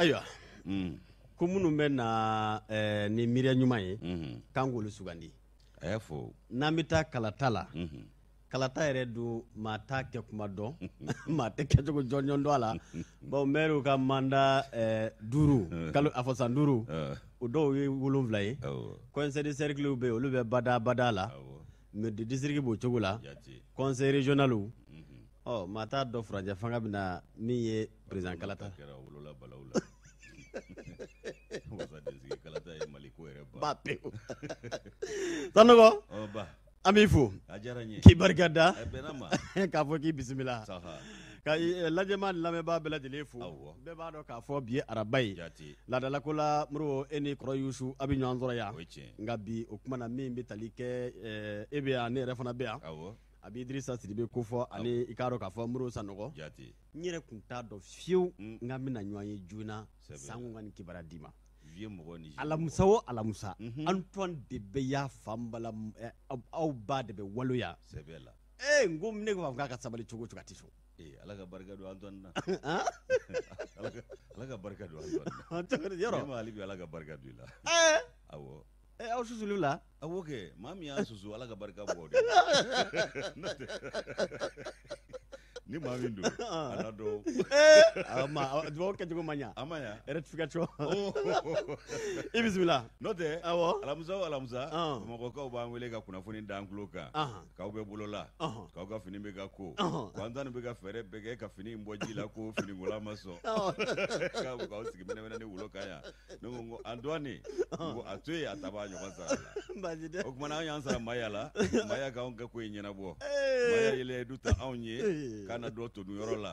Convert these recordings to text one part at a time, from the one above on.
ayiwa hmm. ko minnu bɛ na eh, ni miiriya ɲuman ye hmm. k'an k'olu sugandi a eh, y'a n'an bɛ taa kalata la hmm. kalata yɛrɛ don maa t'a kɛ kuma dɔn maa tɛ kɛcogo jɔnjɔn dɔn a la bawo mɛriw ka manda eh, duuru kalo a fɔ san duuru o dɔw ye wolonfila ye kɔnsɛri sɛrikiliw bɛ yen olu bɛ bada bada la mɛdi disiriki b'o cogo la kɔnsɛri regionaliw ɔ maa t'a dɔn furancɛ fanga bɛ na min ye perezan kalata Tanɔgɔ an b'i fo k'i barikada k'a fɔ k'i bisimila ka lajɛma lamɛnbaa bɛɛ lajɛlen fo bɛɛ b'a dɔn k'a fɔ bi ye araba ye laadadalakola mori e ni kɔrɔyusu a bɛ ɲɔgɔn sɔrɔ yan nka bi o tumana min bɛ tali kɛ e eh, bɛ yan ne yɛrɛ fana bɛ yan a bɛ Idirisa Sidibe kofɔ ani i k'a dɔn k'a fɔ Modibo Sanogo Jate n yɛrɛ kun t'a dɔn fiyewu n k'an bɛna ɲɔgɔn ye joona sa n ko n ka nin kibaruya d'i ma vieux mɔgɔ ni jeune alamisa mhm. Antoine de bɛ y'a fa bala aw ba de bɛ waloya sɛbɛ la ee n ko ne ko k'a ka sabali cogo o cogo a tɛ sɔn ee, ala ka barika don Antoine na ala ka barika don Antoine na yɔrɔ ne ma hali bi ala ka barika don i la ee. awɔ e eh, aw susulu la a ah, b'o kɛ maa min y'a susu ala ka barika bɔ de ni maa min don a na dɔn dubabu kɛcogo ma ɲa a ma ɲa rectification eh. i bisimila n'o tɛ awɔ alamusa o alamusa bamakɔkaw b'an wele ka kunnafoni d'an tulo kan k'aw bɛ bolola k'aw ka fini bɛ ka ko k'an ta ni bɛ ka fɛɛrɛ bɛɛ kɛ ka fini in bɔ ji la ko finikola ma sɔn k'a bɛ k'aw sigi mɛnɛmɛnɛ ni wolo kan yan ne ko n ko antoine n ko a to yen a ta b'a ɲɔgɔn sara la o tuma na y'an sara maya la maya eh. k'anw kɛ ko in ɲɛnabɔ maya yɛlɛ du ta anw ye kana dɔ tonu yɔrɔ la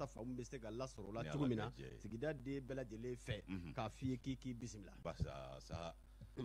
walasa faamu bɛ se ka lasɔrɔla cogo min na sigida den bɛɛ fɛ k'a f'i ye k'i k'i bisimila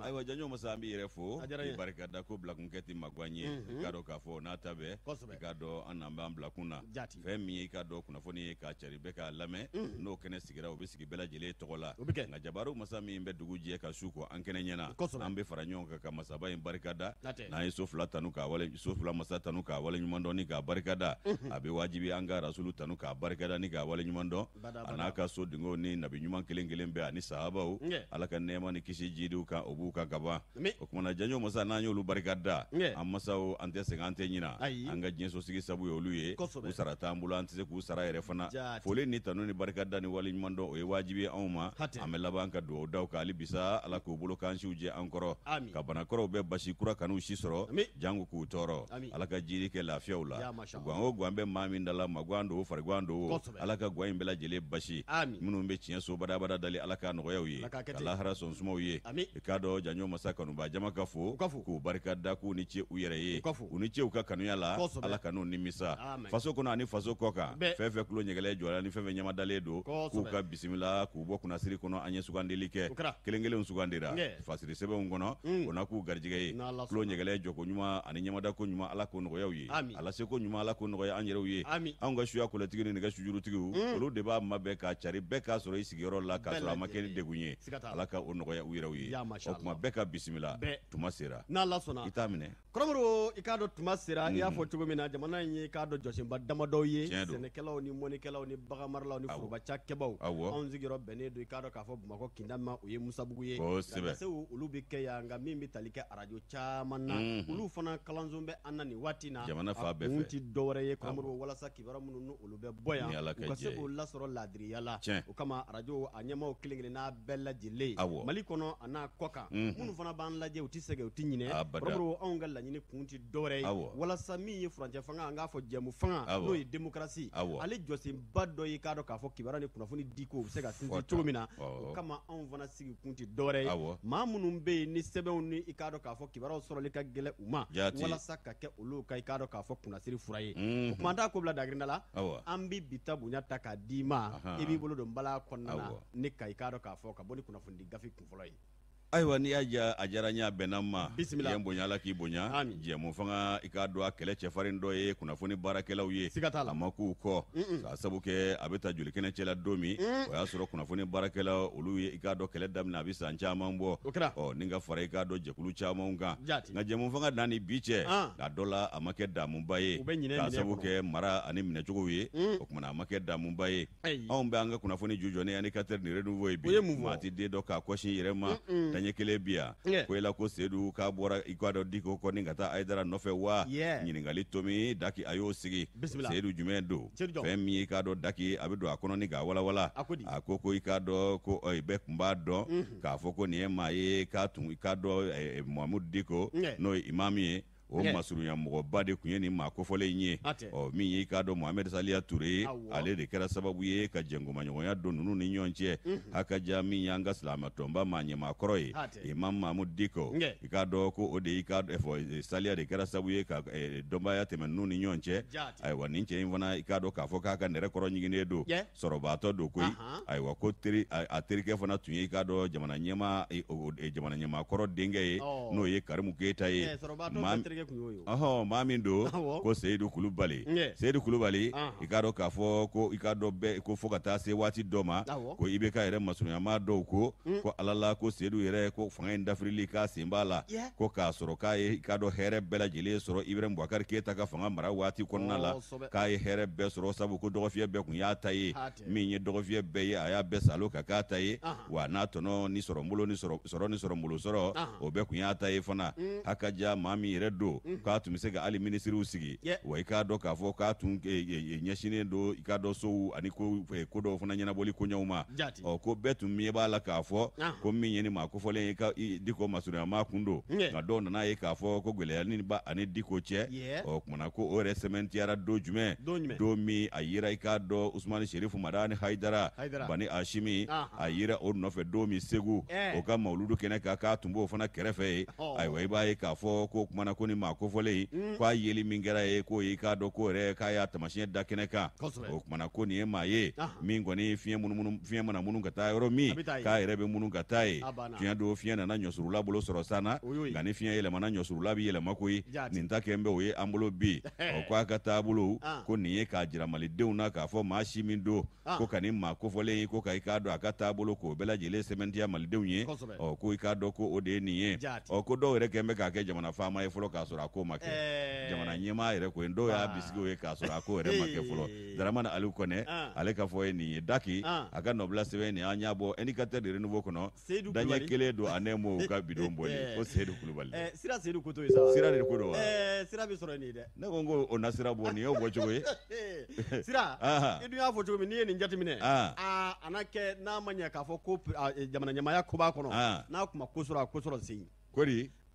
ayiwa janjo masa an b'i yɛrɛ fo k'i barikada ko bilakunkɛ tɛ magwan ye i k'a dɔ k'a fɔ n'a ta bɛɛ i k'a dɔn an n'an b'an bila kun na fɛn min ye i k'a dɔ kunnafoni ye k'a cari bɛɛ k'a lamɛn n'o kɛnɛ sigira o be sigi bɛɛ lajɛlen tɔgɔ la nka jabaru masa min bɛ dugu jɛ ka su kɔ an kɛnɛ ɲɛna an be fara ɲɔgɔn kan ka masaba in barikada n'an ye so fila tanu wale so fila masa tanu k'a waleɲuman dɔn ni k'a barikada a be wajibi an ka rasulu tanu k'a barikada ni k'a waleɲuman dɔn a n'a ka so dingo ni nabi ɲuman kelen kelen bɛ ani sahabaw ala ka nɛɛma ni kisi jidiw kan o b'u ka kaban o kumana janɲo masa n'an y'olu barika da an masaw an tɛ segin an tɛ ɲina an ka diɲɛsosigi sabu ye olu ye u sara t'an bolo an tɛ se k'u sara yɛrɛ fana foli ni tanu ni barikada ni waleɲuman dɔn o ye waajibi ye anw ma an bɛ laban ka duwawu daw ka hali bisa ala k'u bolo kansiw jɛ an kɔrɔ ka banakɔrɔw bɛɛ basi kura kan'u si sɔrɔ jan k'u tɔɔrɔ ala ka jiri kɛ lafiyaw la gwan o gwan bɛ maa min dala magwan do farigwan do ala ka gwan in bɛɛ lajɛlen basi minnu bɛ tiɲɛ so badabada dali ala ka nɔgɔyaw ye ka lahara sɔn sumaw ye i k'a dɔ janɲo masa kanuba jama ka fo k'u barika da k'u ni ce u yɛrɛ ye u ni ce u ka kanuya la ala kan'u nimisa faso kɔnɔ ani faso kɔ kan fɛn fɛn tulo ɲɛgɛlɛ jɔra ni fɛn fɛn ɲamadalen don k'u ka bisimila k'u bɔ kunnasiri kɔnɔ an ye sugandili kɛ kelen kelenw sugandira fasiri sɛbɛnw kɔnɔ mm. o na k'u garijɛgɛ ye tulo ɲɛgɛlɛ jɔko ɲuman ani ɲamadako ɲuman ala ko nɔgɔyaw ye ala seko ɲuman ala ko nɔgɔya an yɛrɛw ye anw ka suya kolɛtigi ni nɛgɛ sujurutigiw mm. olu de b'a mabɛn k'a cari bɛɛ k'a sɔrɔ i sigiyɔrɔ la k'a sɔrɔ a ma kɛ ni degun ye ala ka o nɔgɔya u yɛrɛw ye o tuma bɛɛ ka bisimila tuma sera n'ala sɔnna i t'a minɛ kɔrɔmuru i k'a dɔn tuma sera i y'a mhm. fɔ cogo min na jamana in ye i k'a dɔn jɔsenba damadɔ ye sɛnɛkɛlaw ni mɔnikɛlaw ni baganmaralaw ni kɛbaw anw sigiyɔrɔ bɛnnen don i k'a dɔn k'a fɔ bamakɔ kinda ma o ye musabugu ye sɛw olu be kɛ yan nka min be tali kɛ arajo caaman na mhm. olu fana kalanso bɛ an na nin waati na jamana fa bɛɛ fɛ ti dɔwɛrɛ ye kɔrɔmuru walasa kibaru minnu ni olu bɛ bɔ yan u ka se k'o lasɔrɔ laadiriya la o kama arajo a ɲɛmaw kelen kelen n'a bɛɛ lajɛlen mali kɔnɔ a n'a kɔ kan minnu mhm. fana b'an lajɛ u tɛ sɛgɛ u tɛ ɲinɛ anw ah, ka laɲini kun tɛ dɔwɛrɛ ye walasa min ye furancɛ fanga an k'a fɔ jɛmu fanga n'o ye denmusomukarasi ale jɔsenba dɔ ye k'a dɔn k'a fɔ kibara ni kunnafoni di ko bɛ se ka sinsin cogo min na o kama anw fana sigi kun tɛ dɔwɛrɛ ye maa minnu bɛ yen ni sɛbɛnw ni i k'a dɔn k'a fɔ kibaraw sɔrɔli ka gɛlɛ u ma walasa ka kɛ olu ka i k'a dɔn k'a fɔ kunnasiri fura ye o mhm. tuma t'a ko bila dagrinda la an bɛ bi ta bonya ta k'a d'i ma i b'i bolo don bala kɔnɔna ne ka i k'a dɔn k'a fɔ ka bɔ ni kunnafoni gafe kun fɔlɔ ye ayiwa n'i y'a ja a diyara n ye a bɛnna n ma bisimila i ye n bonya ala k'i bonya jɛmu fanga i k'a dɔn a kɛlɛ cɛfarin dɔ ye kunnafoni baarakɛlaw ye siga t'a la a ma k'u kɔ k'a sabu kɛ a bɛ ta joli kɛnɛ cɛla don min mm. o y'a sɔrɔ kunnafoni baarakɛla olu ye i k'a dɔn kɛlɛ daminɛ a bɛ san caman bɔ o kɛra ɔ ni ka fara i k'a dɔn jɛkulu camanw kan nka jɛmu fanga dan ni bi cɛ ah. a dɔ la a ma kɛ damuba ye k'a sabu kɛ mara ani minɛcogow ye mm. o tumana a ma kɛ damuba ye anw bɛ an ka kunnafoni jujɔni ani katɛri ni renouveau ye bi maa ti den dɔ k'a kɔsi i yɛrɛ ma ɲɛ kelen bi yan yeah. ko ela ko sedu k'a bɔra i ka dɔ diko kɔni ka taa ayidara nɔfɛ wa yeah. tomi daki a y'o sigi seyidu jumɛn don fɛn min ye k'a dɔn daki a bɛ don a eh, kɔnɔni k'a walawala a ko ko i k'a dɔn ko i bɛɛ tun b'a dɔn k'a fɔ ko nin ye eh, maa ye k'a tun i k'a dɔn mahamudu diko n'o ye imamu ye o yeah. masurunya mɔgɔba de tun ye nin maa kofɔlen in ye ɔ min y'i k'a dɔn mohamɛd saliya ture ale de kɛra sababu ye ka jɛngomaɲɔgɔnya don nunu ni ɲɔgɔn cɛ mm -hmm. hakaja min y'an ka silamatɔnba maa ɲɛmakɔrɔ ye imam mahamud diko yeah. i k'a dɔn ko o de i k'a fɔ e, saliya de kɛra sababu ye ka eh, dɔnbaya tɛmɛ nunu ni ɲɔgɔn cɛ ayiwa nin cɛ in fana i k'a dɔn k'a fɔ k'a ka nɛrɛ kɔrɔ ɲiginen don yeah. sɔrɔbaatɔ don koyi uh -huh. ayiwa ko teri a, a terikɛ fana tun ye i k'a dɔn jamana ɲɛma e, e, jamana ɲɛmakɔrɔ denkɛ ye oh. n'o ye karimu keta ye yeah, terikɛ tun y'o ye maa min don ko seyidu kulubali seyidu kulubali i k'a dɔn k'a fɔ ko i k'a dɔn bɛɛ ko fo ka taa se waati dɔ ma ko i bɛ k'a yɛrɛ maa dɔw ko mm. ko ala la ko seyidu yɛrɛ ko fanga in dafirili k'a sen b'a la ko k'a sɔrɔ k'a ye i k'a dɔn hɛrɛ bɛɛ lajɛlen sɔrɔ ibrahim bubakari keyita ka fanga mara waati kɔnɔna la k'a ye hɛrɛ bɛɛ sɔrɔ sabu ko dɔgɔfiyɛ bɛɛ tun y'a ta ye min ye dɔgɔfiyɛ bɛɛ ye a y'a bɛɛ salo ka k'a ta ye wa n'a tɔnɔ ni sɔrɔ n bolo ni sɔrɔ ni sɔrɔ n bolo sɔrɔ o bɛɛ tun y'a ta ye fana mm. hakaja maa min yɛrɛ don do k'a tun bɛ se ka hali minisiriw sigi wa i k'a dɔn k'a fɔ k'a tun ɲɛsinnen don i k'a dɔn sow ani ko dɔw fana ɲɛnabɔli koɲɛw ma ɔ ko bɛɛ tun min b'a la k'a fɔ ko min ye nin maa kofɔlen ye ka diko masurunyama kun don nka dɔw nana ye k'a fɔ ko gɛlɛya ni ba ani diko cɛ ɔ kumana ko o yɛrɛ sɛmɛntiyara don jumɛn do min a yira i k'a dɔn usumani sherifu mada ni hayidara bani ashimi a yira o nɔfɛ do min segu o ka mawuludu kɛnɛ kan k'a tun b'o fana kɛrɛfɛ ye oh. ayiwa i b'a ye k'a fɔ ko kumana ko ni min ma kofɔlen ye k'a yeli min kɛra ye k'o ye k'a dɔn ko yɛrɛ k'a y'a tamasiyɛn da kɛnɛ kan o kumana ko nin ye maa ah. ye min kɔni fiɲɛ munumunu fiɲɛ mana munu ka taa yɔrɔ min k'a yɛrɛ be munu ka taa ye fiɲɛ don fiɲɛ nana ɲɔsurula bolo sɔrɔ san na nka ni fiɲɛ yɛlɛmana ɲɔsurula bi yɛlɛma koyi nin ta kɛ n bɛ o ye an bolo bi o k'a ka taabolo ah. ko nin ye k'a jira malidenw na k'a fɔ maa si min do ko ka nin maa kofɔlen ye ko ka i k'a dɔn a ka taabolo k'o bɛɛ lajɛlen sɛmɛntiya malidenw ye ɔ ko i k'a dɔn ko o de ye nin ye ɔ ko dɔw yɛrɛ kɛ n bɛ k'a kɛ jamana faama ye fɔlɔ k'a k'a sɔrɔ a ko ma kɛ eh. jamana ɲɛmaa yɛrɛ ko dɔw y'a ah. bisigi eh. ah. ah. eh. o ye k'a sɔrɔ a ko yɛrɛ ma kɛ fɔlɔ daramani ali kɔnɛ ale ka fɔ ye nin ye daki a ka nɔbila sɛbɛn nin an y'a bɔ indicateur de renouveau kɔnɔ daɲɛ kelen don ani mo ka bidon bɔli ko seyidu kulubali sira seyidu ko to ye sa sira de ko don wa sira bɛ sɔrɔ nin ye dɛ ne ko n ko o na sira bɔ nin y'o bɔ cogo ye sira i dun y'a fɔ cogo min n'i ye nin jateminɛ aa a na kɛ n'a ma ɲɛ k'a fɔ ko jamana ɲɛmaaya ko b'a kɔnɔ n'a kuma ko sɔrɔ a ko sɔrɔ sen ko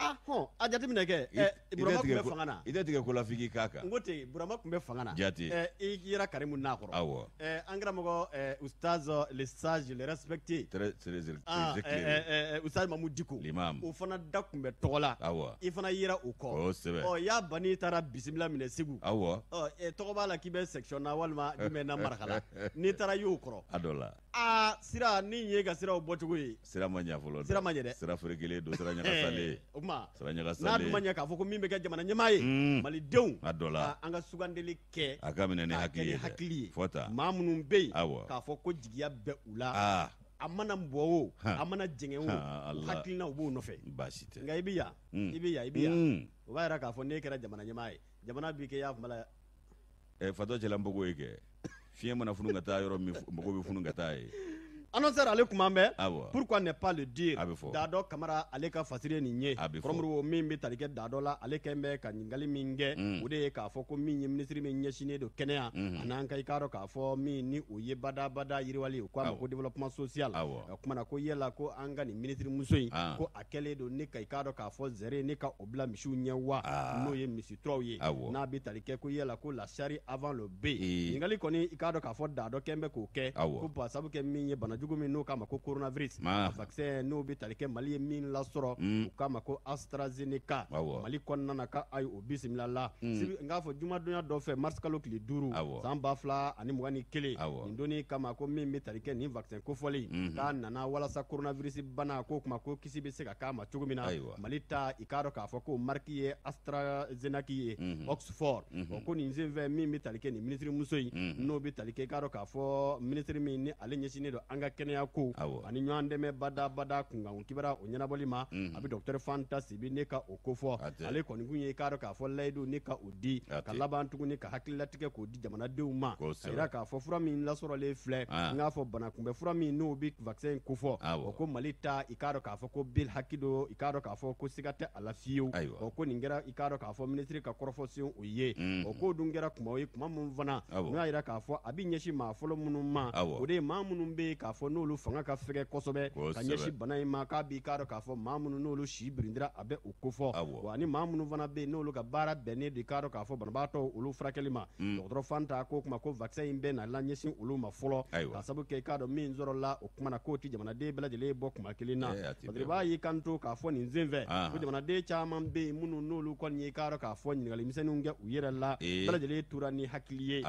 ah hɔn a jateminɛ kɛ ɛ eh, burama tun bɛ fanga na i tɛ tigɛ ko la k'a kan n ko ten burama tun bɛ fanga na jate eh, ɛ i yera karimu n'a kɔrɔ awɔ ɛ eh, an karamɔgɔ ɛ ustaz le sage le respecté très très ah ɛ ustaz mamu diko l'imam o fana da tun bɛ tɔgɔ la awɔ i fana yera o kɔ kosɛbɛ ɔ y'a banni taara bisimila minɛ segu awɔ ɔ oh, tɔgɔ b'a la k'i bɛ section na walima jumɛn na marakala n'i taara y'o kɔrɔ a dɔ la aa ah, sira ni ye ka siraw bɔcogo ye sira ma ɲɛ fɔlɔ sira ma ɲɛ dɛ sira feerekelen don sira ɲagasalen ma n'a dun ma ɲɛ k'a fɔ ko min bɛ kɛ jamana ɲɛmaa ye malidenw a dɔ la an ka sugandeli kɛ a ka minɛ ni hakili ye hakili ye fɔ tan maa minnu bɛ yen k'a fɔ ko jigiya bɛ u la a mana bɔ o a mana jɛngɛ o hakilina u b'o nɔfɛ baasi tɛ nka i bɛ yan i bɛ yan i bɛ yan o b'a yira k'a fɔ n'e kɛra jamana ɲɛmaa eh. ye jamana b'i kɛ i y'a kunbala. Eh, fatɔ cɛla ye eh, kɛ fiɲɛ mana funu ka taa yɔrɔ min mɔgɔw bɛ funu ka taa ye annonceur ale kuma bɛ pourquoi ne pas le dire a bɛ fɔ dadɔ kamara ale ka fasiri ye nin ye a bɛ min bɛ tali kɛ dadɔ la ale kɛn bɛ ka ɲiningali min kɛ mm. o de ye k'a fɔ ko min ye minisiri min ɲɛsinnen don kɛnɛya mm-hmm. a n'an ka i k'a dɔn k'a fɔ min ni o ye badabada yiriwali o ko a ma ko développement social awɔ kumana ko yala ko an ka nin minisiri muso in ah. ko a kɛlen don ne ka i k'a dɔn k'a fɔ zɛre ne ka o bila misiw ɲɛ wa ah. n'o ye misituraw ye n'a bɛ tali kɛ ko yala ko la charrie avant le bœuf ee. ɲininkali kɔni i k'a dɔn k'a fɔ dadɔ kɛn bɛ k'o kɛ ko k'a sabu kɛ min ye bana jugu min n'u k'a ma ko coronavirus a vaccin n'u bɛ tali kɛ mali ye min lasɔrɔ mm. u k'a ma ko astrazeneca mali kɔnɔna na ka ye o bisimila la mm. sibi n k'a fɔ jumadonya dɔ fɛ mars kalo tile duuru san ba fila ani mugan ni kelen nin donni kama ko min bɛ tali kɛ nin vaccin kofɔlen mm-hmm. k'a nana walasa coronavirus bana k'o kuma ko kisi bɛ se ka k'a ma cogo min na mali ta i k'a dɔn k'a fɔ ko mariki ye astrazenaki ye mm-hmm. oxford mm-hmm. ko nin senfɛ min bɛ tali kɛ nin minisiri muso in n'o bɛ tali kɛ i k'a dɔn k'a fɔ minisiri min ni ale ɲɛsinnen don an ka kɛnɛya mhm. ah. ko ani ɲɔgɔn dɛmɛ badabada kunkan kibara o ɲɛnabɔli ma a bi dɔgɔtɔrɔ fanta sibi ne ka o kofɔ ale kɔni kun ye k'a dɔn k'a fɔ layidu ne ka o di ka laban tuguni ka hakililatigɛ k'o di jamanadenw ma ka yira k'a fɔ fura min lasɔrɔlen filɛ n k'a fɔ banakunbɛ fura min n'o bi vaccin in kofɔ ko mali ta i k'a dɔn k'a fɔ ko bil haki do i k'a k'a fɔ ko siga tɛ a la fiyewu ko nin kɛra i k'a k'a fɔ ministre ka kɔrɔfɔsen o ye k'o dun kɛra kuma ye kuma min fana n'o y'a yira k'a fɔ a bi ɲɛsi maa fɔlɔ minnu ma o de ye maa minnu k'a fɔ n'olu fanga ka fɛgɛ kosɛbɛ ka ɲɛsi bana in ma k'a b'i k'a dɔ k'a fɔ maa minnu n'olu si birindira a bɛ u kofɔ wa ni maa minnu fana bɛ yen n'olu ka baara bɛnnen de k'a dɔ k'a fɔ banabaatɔ olu furakɛli ma mm. dɔgɔtɔrɔ fan ta ko kuma ko vaccin in bɛ na laɲɛsin olu ma fɔlɔ ka sabu kɛ i k'a dɔn min sɔrɔ la o kumana k'o tɛ jamanaden bɛɛ lajɛlen bɔ kuma kelen na eh, parce que i b'a y'i kanto k'a fɔ nin sen fɛ ko jamanaden caman bɛ yen minnu n'olu kɔni ye k'a dɔn k'a fɔ ɲininkalimisɛnninw kɛ u yɛrɛ la eh. bɛɛ lajɛlen tora ni hakili ye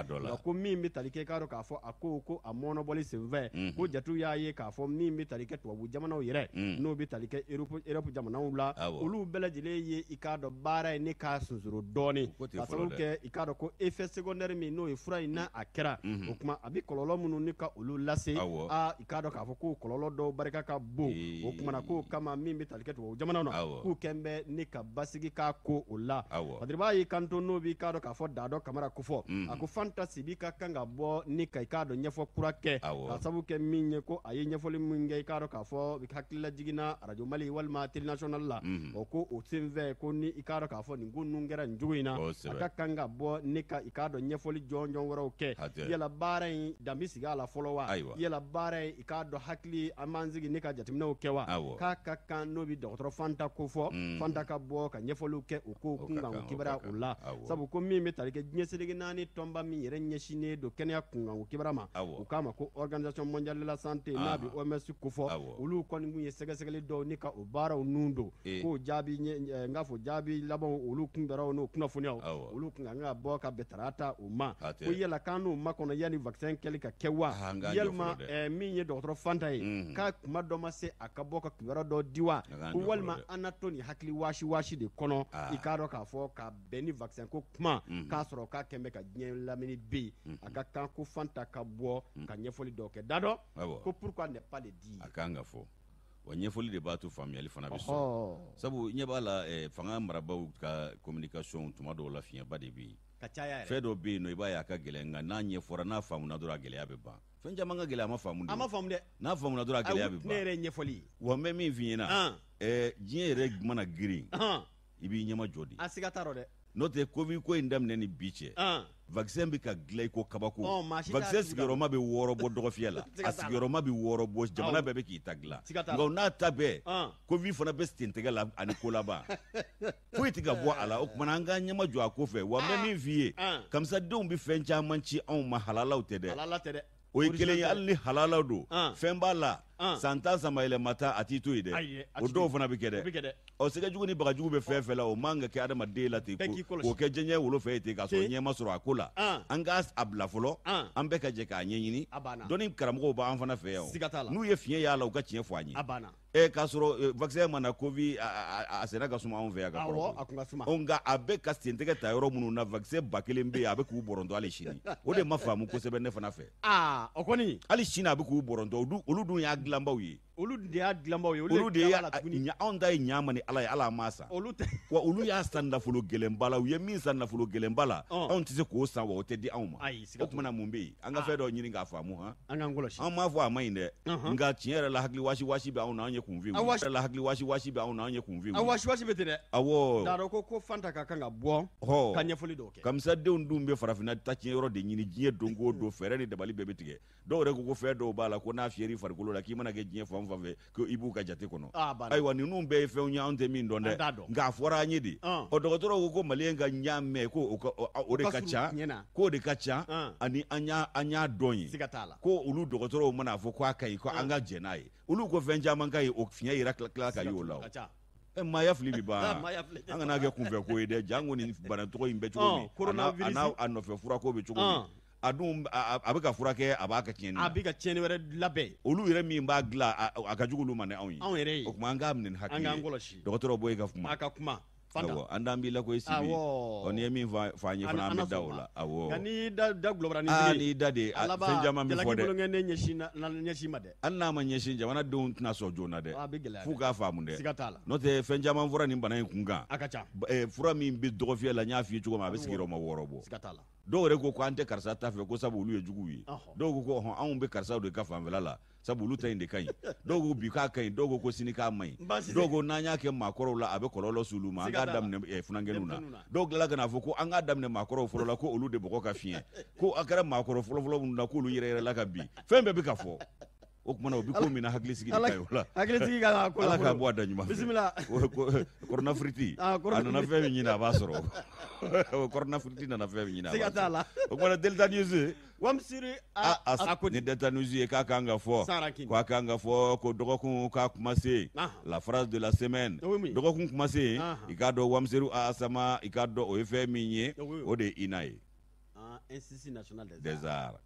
ko min bɛ tali kɛ k'a dɔn k'a fɔ a ko ko a mɔnɔbɔli sen fɛ ko jatew y'a ye k'a fɔ min be tali kɛ tubabu jamanaw yɛrɛ mm. n'o be tali kɛ erɔpu jamanaw la olu bɛɛ ye i k'a dɔ baara ye ne k'a sunsoro dɔɔni ka sababu kɛ i k'a dɔn ko effet secondaire min n'o ye fura in n'a kɛra mm-hmm. o tuma a bɛ kɔlɔlɔ minnu ni ka olu lase aa i k'a dɔn k'a fɔ k'o kɔlɔlɔ dɔw barika ka bon ee. o kumana k'o kama min bɛ tali kɛ tubabu jamanaw na k'u kɛn bɛ ne ka basigi k'a ko o la Badiriba y'i kanto n'o b'i k'a dɔn k'a fɔ Daadɔ Kamara ko mm. a ko Fanta Sibi ka kan ka bɔ ne ka i k'a dɔn ɲɛfɔ kura kɛ ka sabu kɛ min ye ko a ye ɲɛfɔli min kɛ i k'a dɔ k'a fɔ hakilila jiginna radio mali walima tele national la o ko o senfɛ ko ni oh, i k'a dɔ k'a fɔ nin ko ninnu kɛra nin cogo in na a ka kan ka bɔ ne ka i k'a dɔn ɲɛfɔli jɔnjɔn wɛrɛw kɛ yala baara in danbe sigi a la fɔlɔ wa yala baara in i k'a dɔn hakili an b'an sigi ne ka jateminɛw kɛ wa k'a ka kan n'o bi dɔgɔtɔrɔ fanta ko fɔ mm. fanta ka bɔ ka ɲɛfɔliw kɛ o ko kunkan kibaruya o la sabu ko min bɛ tali kɛ diɲɛ seleke naani tɔnba min yɛrɛ ɲɛsinnen don kɛnɛya kunkan kibara ma u k'a ma ko organisation mondiale la sante n'a bɛ oms kofɔ olu kɔni tun ye sɛgɛsɛgɛli dɔw ni ka o baaraw nun don k'o jaabi n k'a fɔ jaabi labanw olu kunbɛraw n'o kunnafoniyaw olu kun ka kan ka bɔ ka bɛtarata o ma ko yala k'an n'o ma kɔnɔ yani vaccin kɛli ka kɛ wa yalima eh, min ye dɔgɔtɔrɔ fanta ye mhm. k'a kuma dɔ ma se a ah. ka bɔ ka kibaruya dɔ di wa ko walima an na to nin hakili waasi waasi de kɔnɔ i k'a dɔn k'a fɔ ka bɛn ni vaccin ko kuma mhm. k'a sɔrɔ k'a kɛn bɛ ka diɲɛ lamini bɛ yen mhm. a ka kan ko fanta ka bɔ ka ɲɛfɔli dɔw kɛ da dɔ ko pourquoi ne pas le dire a kan ka fɔ wa ɲɛfɔli de b'a to faamuyali fana bɛ sɔrɔ sabu ɲɛ b'a la eh, fanga marabaw ka communication tuma dɔw la fiɲɛba de be yen ka caya yɛrɛ dɔ bɛ yen nɔ i b'a ye ka nka n'a ɲɛfɔra n'a faamuna dɔrɔn a gɛlɛya bɛ ban fɛn caman ka gɛlɛn a ma faamu a ma faamu dɛ n'a faamuna dɔrɔn a gɛlɛya bɛ ban yɛrɛ ɲɛfɔli wa n bɛ min f'i diɲɛ yɛrɛ mana girin i b'i ɲɛma jɔ de a siga t'a rɔ dɛ n'o tɛ covid ko in daminɛ ni bi cɛ vaccin bɛ ka dilan ko kabako vaccin sigiyɔrɔma bɛ wɔɔrɔ bɔ dɔgɔfiyɛ la a sigiyɔrɔma bɛ wɔɔrɔ bɔ jamana bɛɛ bɛ k'i ta dilan nka n'a ta bɛɛ covid fana bɛ sentɛgɛ la ani ko laban foyi tɛ ka bɔ a la o tumana an ka ɲɛma jɔ a ko fɛ wa n bɛ ah. min f'i ye kamisadenw bɛ fɛn caman ci anw ma halalaw tɛ dɛ o ye kelen ye hali ni halalaw don fɛn b'a la san tan sama yɛlɛma ta a t'i to yen dɛ o dɔw fana bɛ kɛ dɛ ɔ jugu ni bagajugu bɛ fɛn oh. fɛn la o man ka kɛ adamaden la ten k'o kɛ diɲɛ wolo fɛ yen ten k'a sɔrɔ ɲɛ sɔrɔ a ko la an k'a a bila fɔlɔ an bɛɛ ka jɛ k'a ɲɛɲini dɔnni karamɔgɔw b'an fana fɛ yan n'u ye fiɲɛ y'a la u ka tiɲɛ fɔ an ye e k'a sɔrɔ vaccin mana covid a sɛnɛ ka suma anw fɛ yan ka a tun ka suma nka a bɛ ka sentɛgɛ ta yɔrɔ minnu na vaccin ba kelen be a bɛ k'u bɔrɔntɔ hali sini o de ma faamu kosɛbɛ ne fana fɛ aa ah, o kɔni hali sini a bɛ k'u bɔrɔntɔ olu dun y'a dilanbaaw ye olu de y'a dilanbaw ye olu de y'a anw ta ye ɲaama ni ala ye ala ma san olu tɛ wa olu y'a san nafolo gɛlɛnba la u ye min san nafolo gɛlɛnba la anw tɛ se k'o san wa o tɛ di anw ma ayi o tuma na mun bɛ yen an ka fɛn dɔ ɲini k'a faamu han an k'an kɔlɔsi an m'a fɔ a man ɲi dɛ nka tiɲɛ yɛrɛ la hakili wasi wasi bɛ anw na an ye kun kunfin tiɲɛ yɛrɛ la hakili wasi wasi bɛ anw na an ye kun kunfin aw wasi wasi bɛ ten dɛ awɔ daadɔ ko ko fanta ka kan ka bɔ hɔ ka ɲɛfɔli dɔw kɛ kamisa denw dun bɛ farafinna ta tiɲɛ yɔrɔ de ɲini diɲɛ don ko don fɛɛrɛ ni dabali bɛɛ bɛ tigɛ dɔw yɛrɛ ko ko fɛn dɔw b'a la ko n'a fiyɛr'i farikolo la k'i mana kɛ diɲɛ fan o fan fanfɛ ah, ah. ko i b'u ka jate kɔnɔ ayiwa ninnu bɛɛ ye fɛnw ye anw tɛ min dɔn dɛ nka a fɔra an ye de ɔ dɔgɔtɔrɔw ko ah. ko maliyɛn ka ɲa mɛn ko o de ka ca k'o de ka ca ani an y'a dɔn ye ko olu dɔgɔtɔrɔw man'a fɔ k'a ka ɲi ko an ka jɛ n'a ye olu ko fɛn caman ka ɲi o fiɲɛ yira tila ka ye o la ɛ maaya fili bi ban an kan'a kɛ kunfɛ ko ye dɛ jango ko nin bana tɔgɔ in bɛ cogo min a nɔfɛ furako bɛ cogo min a dun a bɛ ka furakɛ a b'a ka tiɲɛni a bɛ ka tiɲɛni wɛrɛ labɛn olu yɛrɛ min b'a dilan a ka jugu olu ma ni anw ye anw yɛrɛ ye o tuma an k'a minɛ ni hakili ye an k'an kɔlɔsi dɔgɔtɔrɔ bɔ e ka kuma a ka kuma awɔ an t'an b'i la ko i sibi ɔ n'i ye min fɔ an ye fana an bɛ da o la awɔ nka n'i y'i da da gulɔbara ni tigi n'i y'i da de fɛn caman bɛ fɔ dɛ jalaki ne ɲɛsin na ɲɛsin ma dɛ hali n'a ma ɲɛsin jamanadenw tɛna sɔn joona dɛ a bɛ gɛlɛya f'u k'a faamu dɛ siga t'a la n'o tɛ fɛn caman fɔra nin bana in kun kan a ka ca fura min bɛ dɔgɔfiyɛ la n y'a f'i ye cogo min a bɛ sigiyɔrɔma wɔɔrɔ bɔ siga t'a la dɔw yɛrɛ ko ko an tɛ karisa ta fɛ ko sabu olu ye juguw ye dɔw ko ko hɔn anw bɛ karisaw de ka fanfɛla la sabu olu ta in de ka ɲi dɔw ko bi k'a ka ɲi dɔw ko ko sini k'a man ɲi dɔw ko n'an y'a kɛ maakɔrɔw la a bɛ kɔlɔlɔ s'olu ma an k'a daminɛ eh, funakɛliw na dɔw tilala ka n'a fɔ ko an k'a daminɛ maakɔrɔw fɔlɔ la ko olu de bɔgɔ ka fiɲɛ ko a kɛra maakɔrɔ fɔlɔfɔlɔ minnu na k'olu yɛrɛ yɛrɛla ka bin fɛn bɛɛ bɛ ka fɔ o kumana o bi ko min na hakilisigi de ka ye o la hakilisigi ka kan ka ko la k'a bɔ a da ɲuman fɛ bisimila kɔrɔna firiti a nana fɛn min ɲini a b'a sɔrɔ o kɔrɔna firiti nana t'a la o kumana delta news wamsiri a ah, a ni delta news e k'a kan ka fɔ k'a kan ka fɔ ko dɔgɔkun k'a kuma la phrase de la semaine dɔgɔkun ku se i k'a dɔn wamsiri a asama i k'a dɔn o ye fɛn min o de inai ina ye. Ah, Institut national des arts. Des arts.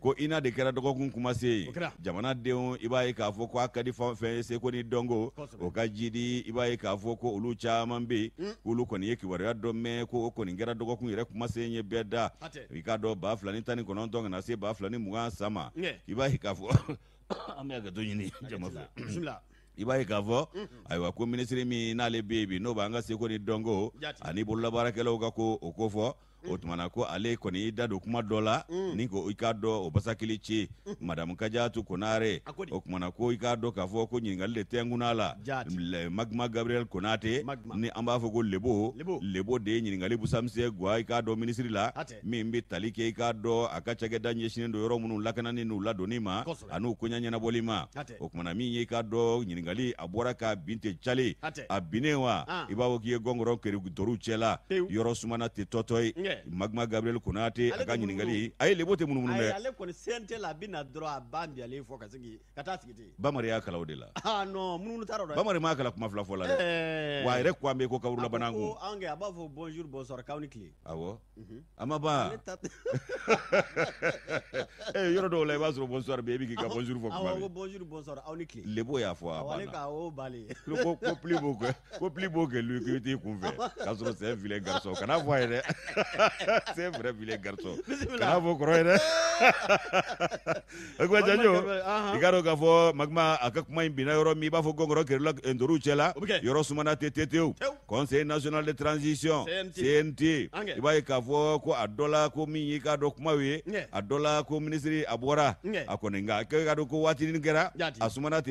ko i n'a de kɛra dɔgɔkun kumase ye jamanadenw i b'a ye k'a fɔ ko a ka di fɛn fɛn ye seko ni dɔnko o ka jidi i b'a ye k'a fɔ ko olu caaman be yen hmm. k'olu kɔni ye kibaruya dɔ mɛn ko o kɔni kɛra dɔgɔkun yɛrɛ kumase ye bɛɛ da i k'a dɔ ba fila ni tan ni kɔnɔntɔn kana se ba fila ni mugan san ma i b'a ye k'a fɔ an bɛ hakɛto ɲini jama fɛ i b'a ye k'a fɔ ayiwa ko minisiri min n'ale bɛ yen bi n'o b'an ka seko ni dɔnko ani bololabaarakɛlaw ka ko o ko fɔ Mm. o tumana ko ale kɔni i da don kuma dɔ la mm. ni ko i k'a dɔn o basakili ci mm. madamu kajatu konare o kumana ko i k'a dɔn k'a fɔ ko ɲiningali de tɛ n kunna la magma gabriel konate ni an b'a fɔ ko lebo lebo de ye ɲiningali busamisɛ gwa i k'a dɔn minisiri la min be tali kɛ i k'a dɔn a ka cɛkɛda ɲɛsinin don yɔrɔ minnu lakanani n'u ladonni ma an'u koɲa ɲɛnabɔli ma o tumana min ye i k'a dɔn ɲiningali a bɔra ka bin tɛ cale a binnen wa ah. i b'a fɔ k'i ye gɔngɔrɔ keri cɛla yɔrɔ sumana tɛ tɔtɔ ye magma gabriel konate a ka ɲiningali a ye lebo tɛ munumunu dɛ ale kɔni sen la bamari y'a kala de la ah bamari m'a kala kuma fila fɔ la eh. wa a yɛrɛ ko an bɛ ko kaburula bana b'a bonjour bonsoir awɔ a ma ban ee yɔrɔ dɔw la i b'a sɔrɔ eh, bonsoir bɛ yen e k'i ka bonjour fɔ bonjour bonsoir lebo y'a fɔ ka o bali ko ko pli b'o kɛ ko lui k'i t'i kun fɛ k'a sɔrɔ vilain garçon kana fɔ a ye dɛ c'est vrai bile garso kana fo kɔrɔ ye dɛ o kuma jajo i magma a ka kuma in binna i b'a fɔ gɔngɔrɔ kɛrɛla e ntoruw cɛla yɔrɔ sumana te conseil national de transition cnt i b'a ye k'a fɔ ko a dɔ ko mi y'i k'a dɔn kumaw ye a dɔ ko minisiri a bɔra a kɔni nka k'a ko waatinin kɛra a sumana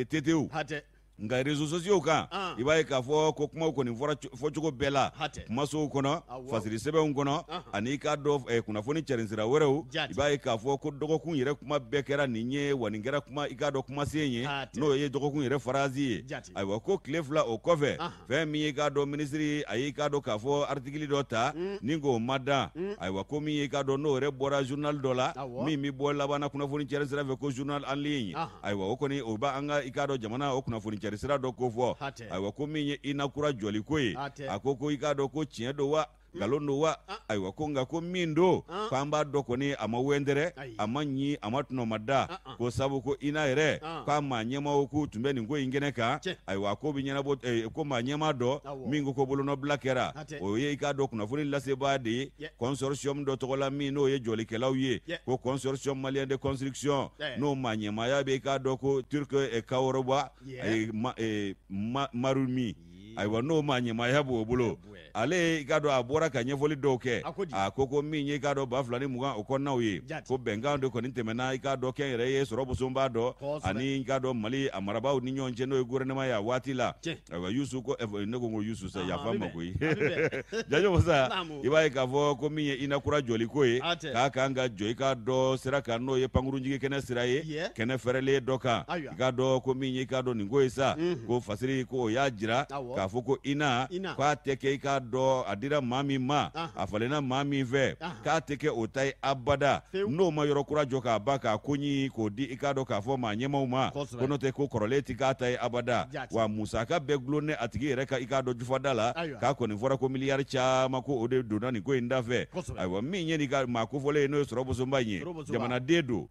nka réseau sociaux kan i b'a ye k'a fɔ ko kumaw kɔni fɔra fɔcogo bɛɛ la kumasow kɔnɔ fasiri sɛbɛnw kɔnɔ ani i k'a dɔ kunnafoni cɛrinsira wɛrɛw i b'a ye k'a fɔ ko dɔgɔkun yɛrɛ kuma bɛɛ kɛra nin ye wa nin kɛra kuma i k'a kumasen ye n'o ye dɔgɔkun yɛrɛ farazi ye ayiwa ko kile fila o kɔfɛ fɛn min ye k'a dɔ minisiri a y'i k'a dɔn k'a fɔ artikili dɔ ta mm. ni k'o ma dan mm. ayiwa ko min ye k'a dɔn n'o yɛrɛ bɔra journal dɔ la min bi bɔ laban kunnafoni cɛrinsira fɛ ko journal en ligne ayiwa o kɔni o b'an ka i k'a jamana o kunnafoni cɛ kɛrisira dɔ kofɔ ayiwa ko min ye i jɔli jɔliko ye a ko ko i k'a dɔn ko tiɲɛ don wa ga londo ah. wa ayiwa ko nga ko min do ko an b'a dɔ kɔni a ma wɛndɛrɛ a ma ɲi a ma tunɔmada ko sabu ko i na yɛrɛ ko a ma ɲɛma o k'u tun bɛ nin ko yi kɛnɛ kan ayiwa ko bi ɲɛnabɔ ko ma ɲɛma dɔ min ko ko bolonɔbila kɛra o ye i k'a dɔ kunnafoni laseba de ye consortium dɔ tɔgɔla min n'o ye jɔlikɛlaw ye ko consortium malien de construction n'o ma ɲɛmaya be i k'a dɔ ko turk eh, kaworoba eh, marumi ayiwa n'o ma ɲɛma ya b'o bolo ale i k'a dɔn a bɔra ka ɲɛfɔli dɔw kɛ a ko ko min ye i k'a dɔn ba fila ni mugan o kɔnɔnaw ye ko bɛnkan de kɔni tɛmɛna i k'a dɔn yɛrɛ ye sɔrɔ boson b'a dɔn ani i k'a dɔn mali a marabaaw ni ɲɔgɔn cɛ n'o ye gouvernement ye a waati la ayiwa yusu ko ne ko n ko yusu sa yafa n ma koyi jajo musa i b'a ye k'a fɔ ko min ye inakura jɔliko ye k'a kan ka jɔ i k'a dɔn sira kan n'o ye pankurunjigi kɛnɛ sira ye kɛnɛ fɛrɛlen dɔ kan i k'a dɔn ko min ye i k'a dɔn nin ko ye sa ko fasiri ko o y'a jira k'a fɔ ko ina k'a tɛ kɛ i k'a dɔ a dira maa min ma a falenna maa min fɛ k'a tɛ kɛ o ta ye abada n'o ma yɔrɔ kura jɔ k'a ba k'a koɲi k'o di i k'a dɔn k'a fɔ maa ɲɛmaw ma ko n'o tɛ ko kɔrɔlen ti k'a ta ye abada wa musaka bɛɛ gulon a tigi yɛrɛ ka i k'a dɔn jufada la k'a kɔni fɔra ko miliyari caman ko o de donna nin ko in da fɛ ayiwa min ye ka maa kofɔlen ye n'o ye sɔrɔbosonba ye jamanaden don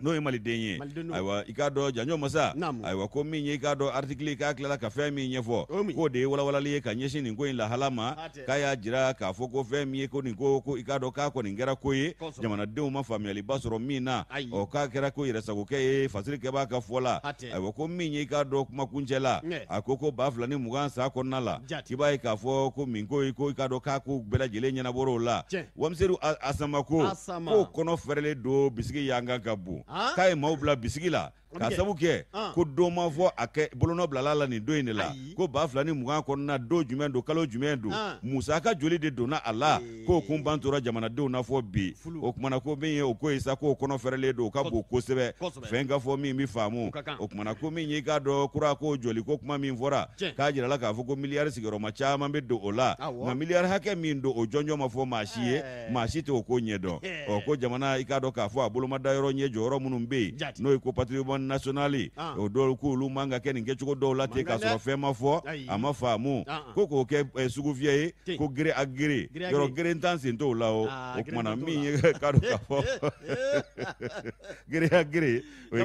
n'o ye maliden ye ayiwa i k'a dɔn janɲo masa ayiwa ko min ye i k'a dɔ artikili k'a tilala ka fɛn min ɲɛfɔ ko de ye walawalali ye ka ɲɛsi nin ko in lahala ma k'a y'a jira k'a fɔ ko fɛn min ye ko nin ko ko i k'a dɔ k'a kɔni kɛra ko ye jamanadenw ma faamuyaliba sɔrɔ min na ɔ k'a kɛra ko yɛrɛsagokɛ ye fasirikɛ b'a ka fɔ la ayiwa ko min ye i k'a dɔn kumakuncɛ la a ko ko b'a fila ni mugan sa kɔnɔna la i b'a ye k'a fɔ ko min ko ye ko i k'a dɔn k'a ko bɛɛ lajɛlen la wamisɛri asamako k'o kɔnɔ fɛrɛlen don bisigi yankan ka bon k'a ye maaw bila bisigi la k'a sabu kɛ ko don ma fɔ a kɛ bolonɔ bilala la nin don in de la ko ba fila ni mugan kɔnɔna don jumɛn don kalo jumɛn don musaka joli de donna a la k'o kun ban tora jamanadenw na fɔ bi o kumana ko min ye o ko ye sa k'o kɔnɔ fɛrɛlen don o ka bon kosɛbɛ fɛn ka fɔ min bi faamu o kumana ko min ye i k'a dɔn kura ko joli ko kuma min fɔra k'a jirala k'a fɔ ko miliyari sigiyɔrɔma caman bɛ don o la ah, nka miliyari hakɛ min don o jɔnjɔn ma fɔ maa si ye maa si tɛ o ko ɲɛdɔn ɔ ko jamana i k'a dɔn k'a fɔ a bolomada yɔrɔ ɲɛ jɔyɔrɔ minnu bɛ yen n'o ye ko patrimoine nationali nationale ah. o dɔw k'olu man ka kɛ nin kɛcogo dɔw la ten k'a sɔrɔ fɛn ma fɔ a ma faamu ko k'o ah, ah. kɛ eh, sugu fiyɛ ye ko gere a gere yɔrɔ gere n t'an sen t'o la o o kumana min ye ka don k'a fɔ gere a gere o ye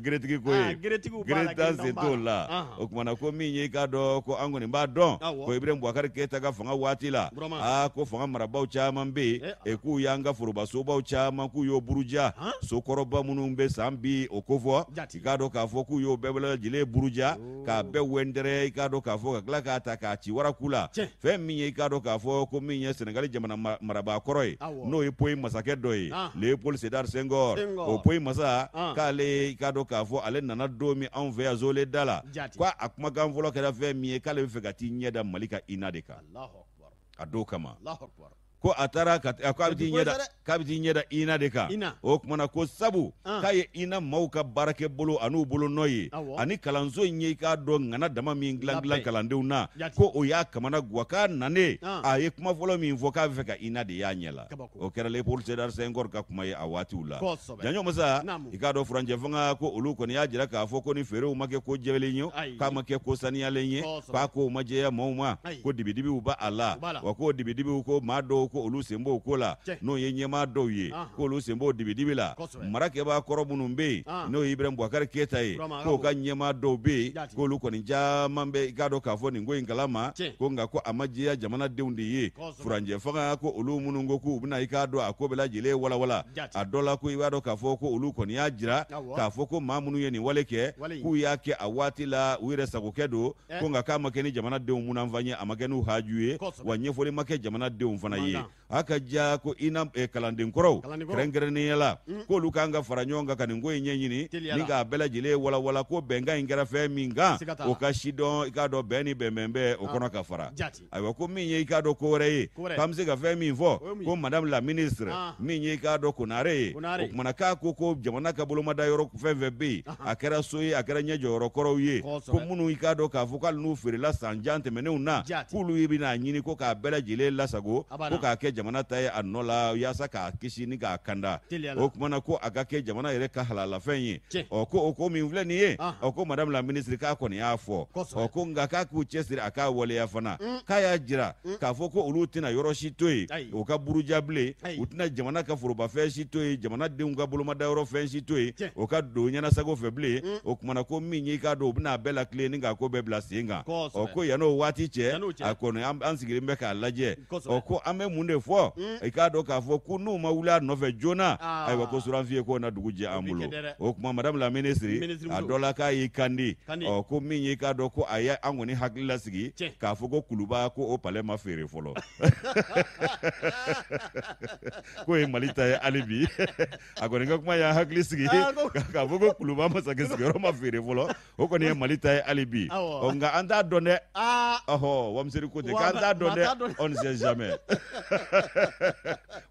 geretigi ko ye gere n t'an sen t'o la o kumana ko min ye k'a dɔn ko an kɔni b'a dɔn ko ibirahim buwakari keyita ka fanga waati la aa ko fanga marabaw caman bɛ yen eh, e k'u y'an ka foroba sobaw caman k'u y'o buruja sokɔrɔba minnu bɛ san bi o ko fɔ i k'a dɔ k'a fɔ k'u y'o bɛɛ bɛɛ buruja k'a bɛɛ wɛndɛrɛ i k'a dɔ k'a fɔ ka tila k'a ta k'a ci waraku la fɛn min ye i k'a dɔ k'a fɔ ko min ye senegali jamana marabaa kɔrɔ ye n'o ye poyi masakɛ dɔ ye ah. le pol sedar sengor o poyi masa ah. k'ale i k'a dɔ k'a fɔ ale nana don min anw fɛ yan zole da la ko a kumakan fɔlɔ kɛra fɛn min ye k'ale bɛ fɛ ka t'i ɲɛ da mali ka ina de kan a don kama ko a taara ka k'a t'i ɲɛda ina de kan o kumana ko sabu ah. k'a ye ina maaw ka baarakɛ bolo an'u bolo nɔ ye ani kalanso in ye i k'a dɔn ŋana dama min dilan dilan kalandenw na ko o y'a kamana guwa k'a nanen ah. a ye kuma fɔlɔ min fɔ k'a bɛ fɛ ka ina de y'a ɲɛ la o kɛra leopold sedar senkɔr ka kuma ye a waatiw la janɲo masa i k'a dɔn furancɛ fanga ko olu kɔni y'a jira k'a fɔ ko ni feerew ma kɛ ko jɛlen ye k'a ma kɛ ko saniyalen ye k'a kow ma jɛya maaw ma ko dibidibiw b'a a la wa k'o dibidibiw ko maa dɔw ko olu sen b'o ko la n'o ye ɲɛmaa dɔw ye k'olu sen b'o dibidibi la marakɛba kɛbaa kɔrɔ minnu bɛ yen n'o ye ibɛrɛn bukari keyita ye k'o ka ɲɛmaa dɔw be yen k'olu kɔni caman bɛ i k'a k'a fɔ nin ko in ko nka ko a ma diya jamanadenw de ye furanjɛ fanga ko olu minnu ko k'u bɛna i k'a dɔn a ko bɛɛ walawala a dɔ la ko i b'a k'a fɔ ko olu kɔni y'a jira k'a fɔ ko ma minnu ye nin wale kɛ k'u y'a kɛ a waati la u yɛrɛ sagokɛ don ko nka k'a ma kɛ ni jamanadenw munafan ye a ma kɛ n'u haju ye wa ɲɛfɔli ma kɛ jamanadenw fana ye Eh, ye a mm-hmm. ka ja ko ina na eh, kalandenkɔrɔw kɛrɛnkɛrɛnnenya la k'olu k'an ka fara ɲɔgɔn kan ka nin ko in ɲɛɲini ni k'a bɛɛ lajɛlen walawala ko bɛnkan in kɛra fɛn min kan o ka dɔn i k'a dɔn bɛn ni bɛnbɛn o kɔnɔ ka fara ayiwa ko min ye i k'a dɔn ko wɛrɛ ye k'an be se ka fɛn min fɔ ko madame la ministre ah. min ye i k'a dɔn konare ye o kumana k'a ko ko jamana ka bolomada yɔrɔ fɛn fɛn be yen a kɛra so ye a kɛra ɲɛ ye ko minnu i k'a dɔn k'a fɔ k'ali n'u feerela san jan tɛmɛnenw na k'olu ye bena ɲini ko k'a bɛɛ lajɛlen lasago ko k'a kɛ jamana ta ye a nɔ la yaasa k'a kisi ni k'a kanda o kumana ko a ka kɛ jamana yɛrɛ ka halalafɛn ye ɔ ko o ko min filɛ nin ye ɔ ko madame la ministre k'a kɔni y'a fɔ ɔ ko nka k'a k'u cɛsiri a k'a waleya fana mm. k'a y'a jira mm. k'a fɔ ko olu tɛna yɔrɔ si to yen u ka buruja bilen u tɛna jamana ka forobafɛn si to yen jamanadenw ka bolomadayɔrɔ fɛn si to yen o ka don ɲɛnasago fɛ bilen mm. o kumana ko min y'i k'a dɔn u bɛna a bɛɛ latilen ni k'a ko bɛɛ bila sen kan ɔ ko yann'o waati cɛ a kɔni an sigilen bɛ k'a lajɛ ɔ ko an bɛ mun de fɔ i k'a dɔn k'a fɔ kunu n'u ma wuli a nɔfɛ joona ayiwa ko suranfiye ko na dugu jɛ an bolo o tuma madame la ministre oh, a dɔ la k'a y'i kandi ɔ ko min ye k'a dɔn ko a y'an kɔni hakili lasigi k'a fɔ ko kuluba ko o palais ma feere fɔlɔ k'o ye mali ta ye hali bi a kɔni ka kuma y'an hakili sigi k'a ah, fɔ ko kuluba masakɛ sigiyɔrɔ ma feere fɔlɔ o kɔni ye mali ta ye hali bi ɔ nka an t'a dɔn dɛ ɔhɔ wamiseri ko ten k'an t'a dɔn dɛ on ne sait jamais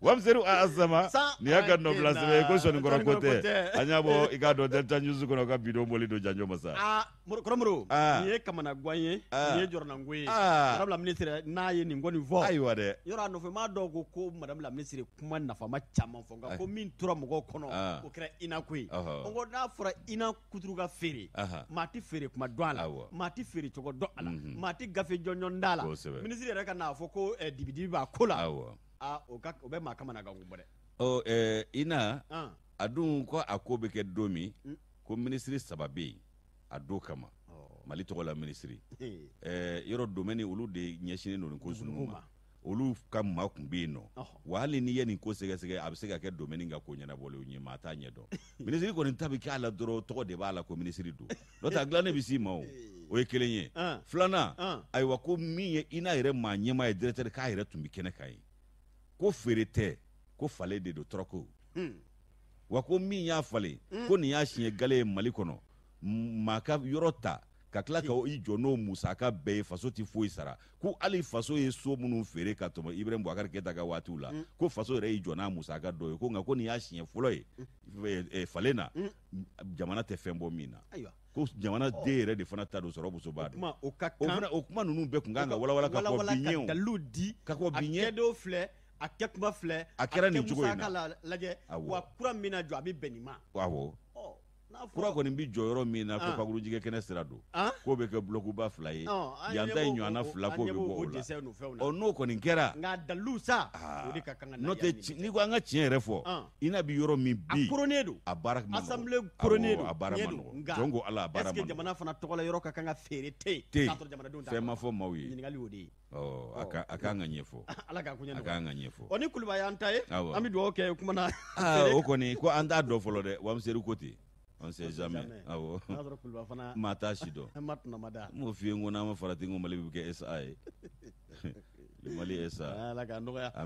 wamseri a asama ni ya no nɔ fila sɛbɛ ye ko sɔnikɔrɔ ko tɛ an y'a bɔ i delta news kɔnɔ ka bido moli do janjo masa ah kɔrɔmuru ah. nin ye kamana gwan ah. ye nin ye jɔrɔnanko ah. ye madame la ministre n'a ye ni ngoni vo ayiwa dɛ yɔrɔ no fe m'a dɔw ko madam la ministre kuma nafama caman fɔ nka ko min tura mugo kono ko kɛra ina kwe ngo n'a fura ina kuturu ga fere maa tɛ feere kuma dɔn a la maa tɛ feere cogo dɔn a la mhm. gafe jonyo ndala ministre yɛrɛ ka n'a fɔ ko eh, dibidibi b'a ko awɔ a o bɛ maa i na a dun ko a ko be kɛ don mi ko minisiri saba bɛ yen a do kama mali tɔgɔ la minisiri yɔrɔ domɛni olu de ɲɛsinnen don ni ko sunumu ma olu ka ma kun bɛ yen nɔ wa hali n'i ye nin ko sɛgɛsɛgɛ a be se ka kɛ domɛni ka ko ɲɛnabɔlen ye maa t'a ɲɛ dɔn minisiri kɔni ta kɛ a la dɔrɔ tɔgɔ de b'a la ko minisiri do n'o tɛ a dilannen bɛ s'i ma o o ye kelen ye filana ayiwa ko min ye i n'a yɛrɛ maa ɲɛmaa ye directeur k'a yɛrɛ tun bɛ kɛnɛ kan ye ko feere tɛ ko fale de don tɔrɔko hmm. wa ko min y'a fale hmm. ko nin y'a siɲɛ gale ye mali kɔnɔ maa ka yɔrɔ ta ka tila ka i jɔ n'o musaka bɛɛ ye faso tɛ foyi sara ko hali faso ye so minnu feere ka tɔmɔ ibrahim bukari kɛta ka waatiw la hmm. ko faso yɛrɛ y'i jɔ n'a musaka dɔ ye ko nka ko nin y'a siɲɛ fɔlɔ ye falen na jamana tɛ fɛn bɔ min na ko jamana oh. den yɛrɛ de fana ta don sɔrɔ muso b'a dɔn o ka kan o kuma ninnu bɛɛ tun kan ka walawala ka kɔ bi ɲɛ o dalilu di ka kɔ bi ɲɛ a kɛdenw filɛ a kɛkuma filɛ a kɛra nin cogo in na a kɛ musaka lajɛ wa kura min na jɔ a bɛ bɛn nin ma awɔ kura kɔni bi jɔ yɔrɔ min na ko pakurujɛgɛ kɛnɛ sira don k'o bɛ kɛ bulɔkuba fila ye yan ta ye ɲɔgɔnna fila k'o bɛ bɔ o la ɔ n'o kɔni kɛra n'o tɛ n'i ko an ka tiɲɛ yɛrɛ fɔ i n'a bɛ yɔrɔ min bi a baara ma nɔgɔ a baara ma nɔgɔ jɔn ko ala a baara ma nɔgɔ jamana fana fɛn ma fɔ maaw ye ɲininkali a ka kan ka ɲɛfɔ ala ka kun ɲɛfɔ a ka kan ka ɲɛfɔ ɔ ni kulubali y'an ta ye an bɛ dugawu kɛ o kumana ah, o kɔni ko an t'a dɔn fɔlɔ dɛ wa ko ten An sait jamais. Awɔ. N'a sɔrɔ t'a si m'o f'i n ko n'a ma farati n ko Mali bɛ kɛ SA ye. Le Mali SA ah,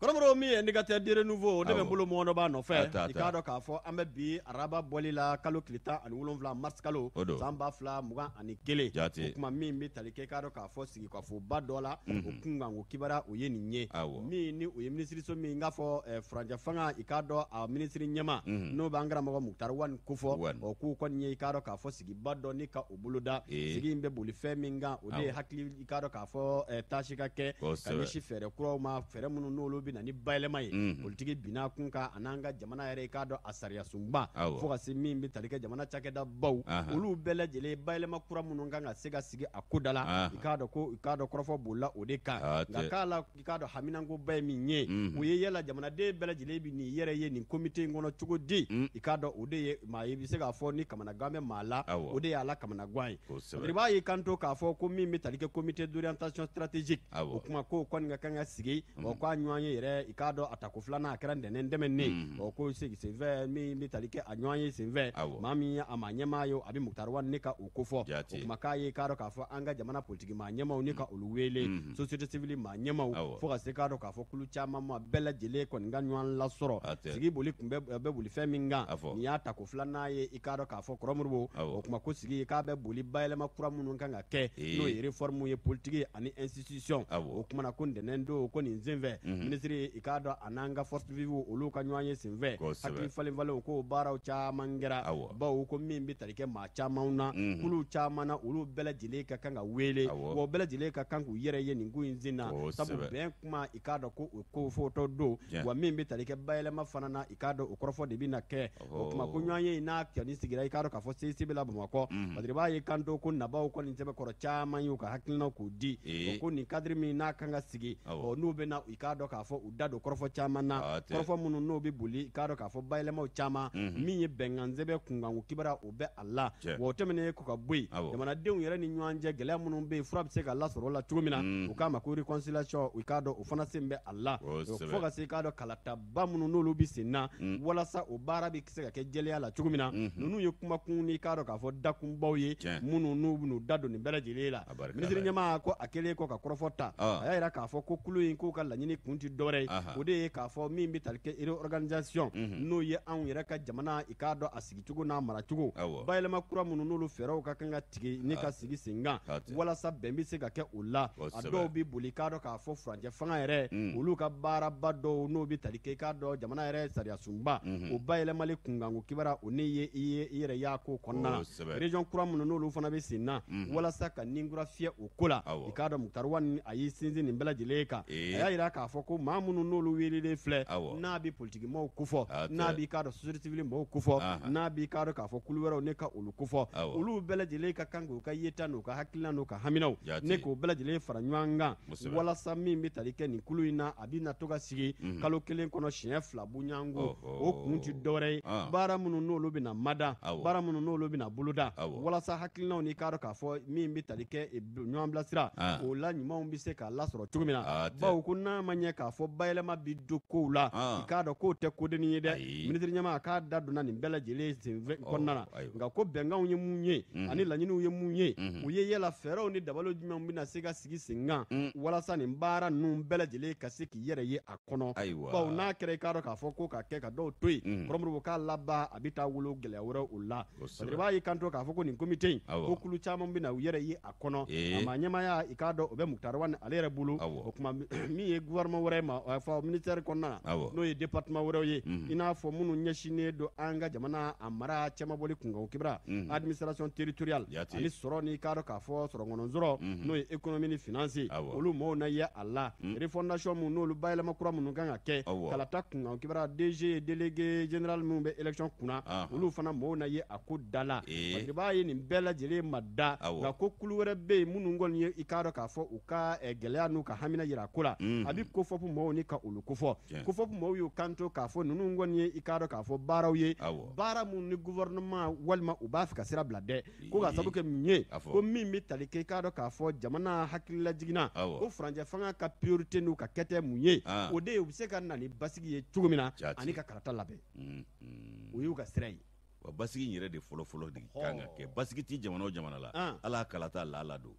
kɔrɔmɔrɔ min ye nɛgɛtɛ dire nouveau ne ah, bɛ n bolo mɔgɔ dɔ b'a nɔfɛ i k'a dɔn k'a fɔ an bɛ bi araba bɔli la kalo tile tan ani wolonwula mars kalo san ba fila mugan mhm. ani kelen o tuma min bɛ tali kɛ i k'a dɔn k'a fɔ sigikafoba dɔ la o kunkanko kibara o ye nin ye min ni o ye minisiriso min n k'a fɔ eh, farancɛ fanga i k'a dɔn a minisiri ɲɛma mhm. n'o b'an karamɔgɔ mukutari wani kofɔ ɔ k'u kɔni ye i k'a dɔn k'a fɔ sigiba dɔ ni ka o boloda eh. sigi in bɛ boli fɛn min kan o de ye hakili i k'a dɔn k'a fɔ tasi ka kɛ ka ɲɛsin fɛɛrɛ kuraw ma fɛɛrɛ minnu n'olu bɛ ni bayɛlɛma ye politigi bin'a kun kan a ka jamana yɛrɛ i k'a dɔn a sariya sunba fo ka se min bɛ tali jamana cakɛda baw olu bɛɛ lajɛlen bayɛlɛma kura minnu kan ka se ka sigi a ko da i k'a dɔn ko i k'a dɔn kɔrɔfɔ b'o o de kan nka k'a la i k'a dɔn haminankoba ye min ye u ye yala jamanaden bɛɛ lajɛlen bɛ nin yɛrɛ ye nin komite in kɔnɔ cogo di mm. i k'a dɔn o de ye maa ye i se k'a fɔ ni kamanagan bɛ maa la o de y'a la kamanagan ye i b'a y'i kanto k'a fɔ ko min bɛ tali komite d'orientation stratégique o kuma k'o kɔni ka kan ka sigi o k'a ɲɔgɔn ye yɛrɛ i k'a dɔn a tako a kɛra nɛnɛ dɛmɛ ne ɔ mm. ko sigi senfɛ min bɛ tali kɛ a ɲɔgɔn ye senfɛ maa min a ma ɲɛmaa ye a bɛ mukutari ne ka o ko fɔ kuma k'a ye k'a dɔn k'a fɔ an ka jamana politigi maa ɲɛmaw ne ka olu wele société civile maa ɲɛmaw fo ka se k'a dɔn k'a fɔ kulu caman ma bɛɛ lajɛlen kɔni ka ɲɔgɔn lasɔrɔ sigi boli tun bɛ boli fɛn min kan nin y'a tako filanan ye i k'a dɔn k'a fɔ kɔrɔmuribo o kuma ko sigi k'a bɛ boli bayɛlɛma kura minnu kan ka kɛ n'o ye réforme ye politique ani institution o kumana ko ntɛnɛn don ko nin senfɛ mm-hmm. ministre misiri i k'a dɔn a n'an ka force vivu olu mhm. ka ɲɔgɔn ye senfɛ hakili falenfalenw k'o baaraw caman kɛra baw ko min bɛ tali kɛ maa camanw na kulu caman na olu bɛɛ lajɛlen ka kan ka wele wa bɛɛ lajɛlen ka kan k'u yɛrɛ ye nin ko in sen na sabu bɛn kuma i k'a dɔn ko o ko fɔtɔ don wa min bɛ tali kɛ bayɛlɛma fana na i k'a dɔn o kɔrɔfɔ de bɛ na kɛ o tuma ko ɲɔgɔn ye n'a kɛni sigira i k'a dɔn k'a fɔ CEC bɛ la Bamakɔ parce b'a ye kan to ko nabaw kɔni sɛbɛkɔrɔ caman y'u ka hakilinaw k'u di eh. ko nin cadre min n'a kan ka sigi n'u bena na i k'a dɔn k'a fɔ u da don kɔrɔfɔ caman na kɔrɔfɔ minnu n'o bɛ boli i k'a dɔn k'a fɔ bayɛlɛmaw caman min ye bɛnkan sɛbɛn kibara kibaruya o bɛ a la wa o tɛmɛnen kɔ ka bɔ yen jamanadenw yɛrɛ ni ɲɔgɔn cɛ gɛlɛya minnu bɛ yen fura bɛ se ka lasɔrɔ o la cogo min na u k'a ma ko réconciliation i k'a dɔn o fana sen bɛ a la fo ka se k'a dɔn kalataba minnu n'olu bɛ sen na walasa o baara bɛ se ka kɛ jɛlenya la cogo min na ninnu ye kumakun ni k'a dɔn k'a fɔ dakunbaw ye minnu n'u bɛn'u da don nin bɛɛ lajɛlen la minisiri ɲɛma ko a kɛlen kɔ ka kɔrɔfɔ ta a y'a jira k'a fɔ ko kulu in k'u ka laɲini kun ti dɔ dɔwɛrɛ ye o de ye k'a fɔ min bɛ tali kɛ réorganisation n'o ye anw yɛrɛ ka jamana i k'a dɔn a sigicogo n'a maracogo bayɛlɛma kura minnu n'olu fɛɛrɛw ka kan ka tigɛ ni ka sigi sen kan walasa bɛn bɛ se ka kɛ o la a dɔw bɛ boli i k'a dɔn k'a fɔ furancɛ fanga yɛrɛ mm. olu ka baaraba dɔw n'o bɛ tali kɛ i k'a dɔn jamana yɛrɛ sariya sunba o bayɛlɛmali kunkanko kibaruya o ne ye i ye i yɛrɛ y'a ko kɔnɔna na région kura minnu n'olu fana bɛ sen na walasa ka ninkura fiyɛ o ko la i k'a dɔn Mukutari Wani a y'i sinsin nin bɛɛ lajɛlen kan ee. a y'a jira k'a fɔ ko maa minnu n'olu welelen filɛ n'a bɛ politikimɔgɔw kofɔ n'a b'i k'a dɔn société civile mɔgɔw kofɔ n'a b'i k'a dɔn k'a fɔ kulu wɛrɛw ne ka olu kofɔ olu bɛɛ ka kan k'u ka yeta n'u ka hakilina n'u ka haminaw ne k'o bɛɛ fara ɲɔgɔn kan walasa min bɛ tali kɛ nin kulu in na a bɛ na to ka sigi kalo kelen kɔnɔ siɲɛ fila boɲango o kun tɛ dɔwɛrɛ ye baara minnu n'olu bɛna mada baara minnu n'olu bɛna boloda walasa hakilinaw n'i k'a dɔn k'a fɔ min bɛ tali kɛ e ɲɔgɔn bilasira o la ɲumanw bɛ se k'a lasɔrɔ cogo min na bawo ko n'a ma ɲɛ k'a fɔ bayɛlɛma bi do kow la ah. i k'a dɔn k'o tɛ kodennin ye dɛ minisiri ɲɛma a k'a da donna nin bɛɛ lajɛlen sen kɔnɔna na nka ko bɛnkanw ye mun ye mhm. ani laɲiniw ye mun ye mhm. u ye yala fɛɛrɛw ni dabalo jumɛnw bɛna se ka sigi sen kan mhm. walasa nin baara ninnu bɛɛ lajɛlen ka se k'i yɛrɛ ye a kɔnɔ bawo n'a kɛra i k'a dɔn k'a fɔ ko ka kɛ ka dɔw to yen kɔrɔmurubu k'a laba a bɛ taa wolo gɛlɛya wɛrɛ o la i b'a y'i kanto k'a fɔ ko nin komite in ko kulu caman bɛ na u yɛrɛ ye a kɔnɔ ee. a ma ɲɛmaya i k'a dɔn o bɛ mukutariwa ale yɛrɛ bolo o tuma min ye guwɛrineman wɛrɛ ma a eh, fɔ ministère kɔnɔna na n'o ye département wɛrɛw ye mhm. i n'a fɔ minnu ɲɛsinnen don an ka jamana a mara cɛmabɔli kunkan kibira mhm. administration territorial ani sɔrɔ n'i k'a dɔ k'a fɔ sɔrɔkɔnɔsɔrɔ n'o ye économie ni finance olu mɔɔw na ye a la mhm. refondation mu n'olu bayɛlɛma kura minnu kan ka kɛ kalata kunkan kibira DG ye délégué général minnu bɛ élection kunna olu fana mɔɔw na ye a ko da la parce i b'a ye nin bɛɛ lajɛlen ma da nka ko kulu wɛrɛ bɛ yen minnu kɔni ye i k'a k'a fɔ u ka gɛlɛya n'u ka hamina yira a ko la a bɛ kofɔ mɔgɔw ni ka olu kofɔ kofɔ mɔgɔw y'u kanto k'a fɔ ninnu kɔni ye i k'a dɔn k'a fɔ baaraw ye baara minnu ni gouvernement walima u b'a fɛ ka sira bila dɛ ko ka ee. sabu kɛ mun ye ko min bɛ tali kɛ i k'a dɔn k'a fɔ jamana hakilila jiginna ko furancɛ fanga ka priorité n'u ka kɛtɛ mun ye ah. o de ye u bɛ se ka na ni basigi ye cogo min na ani ka karata labɛn mm-hmm. o y'u ka sira ye wa basigi in yɛrɛ de fɔlɔfɔlɔ de kan ka kɛ basigi tɛ jamana o jamana la ah. ala kalata la la don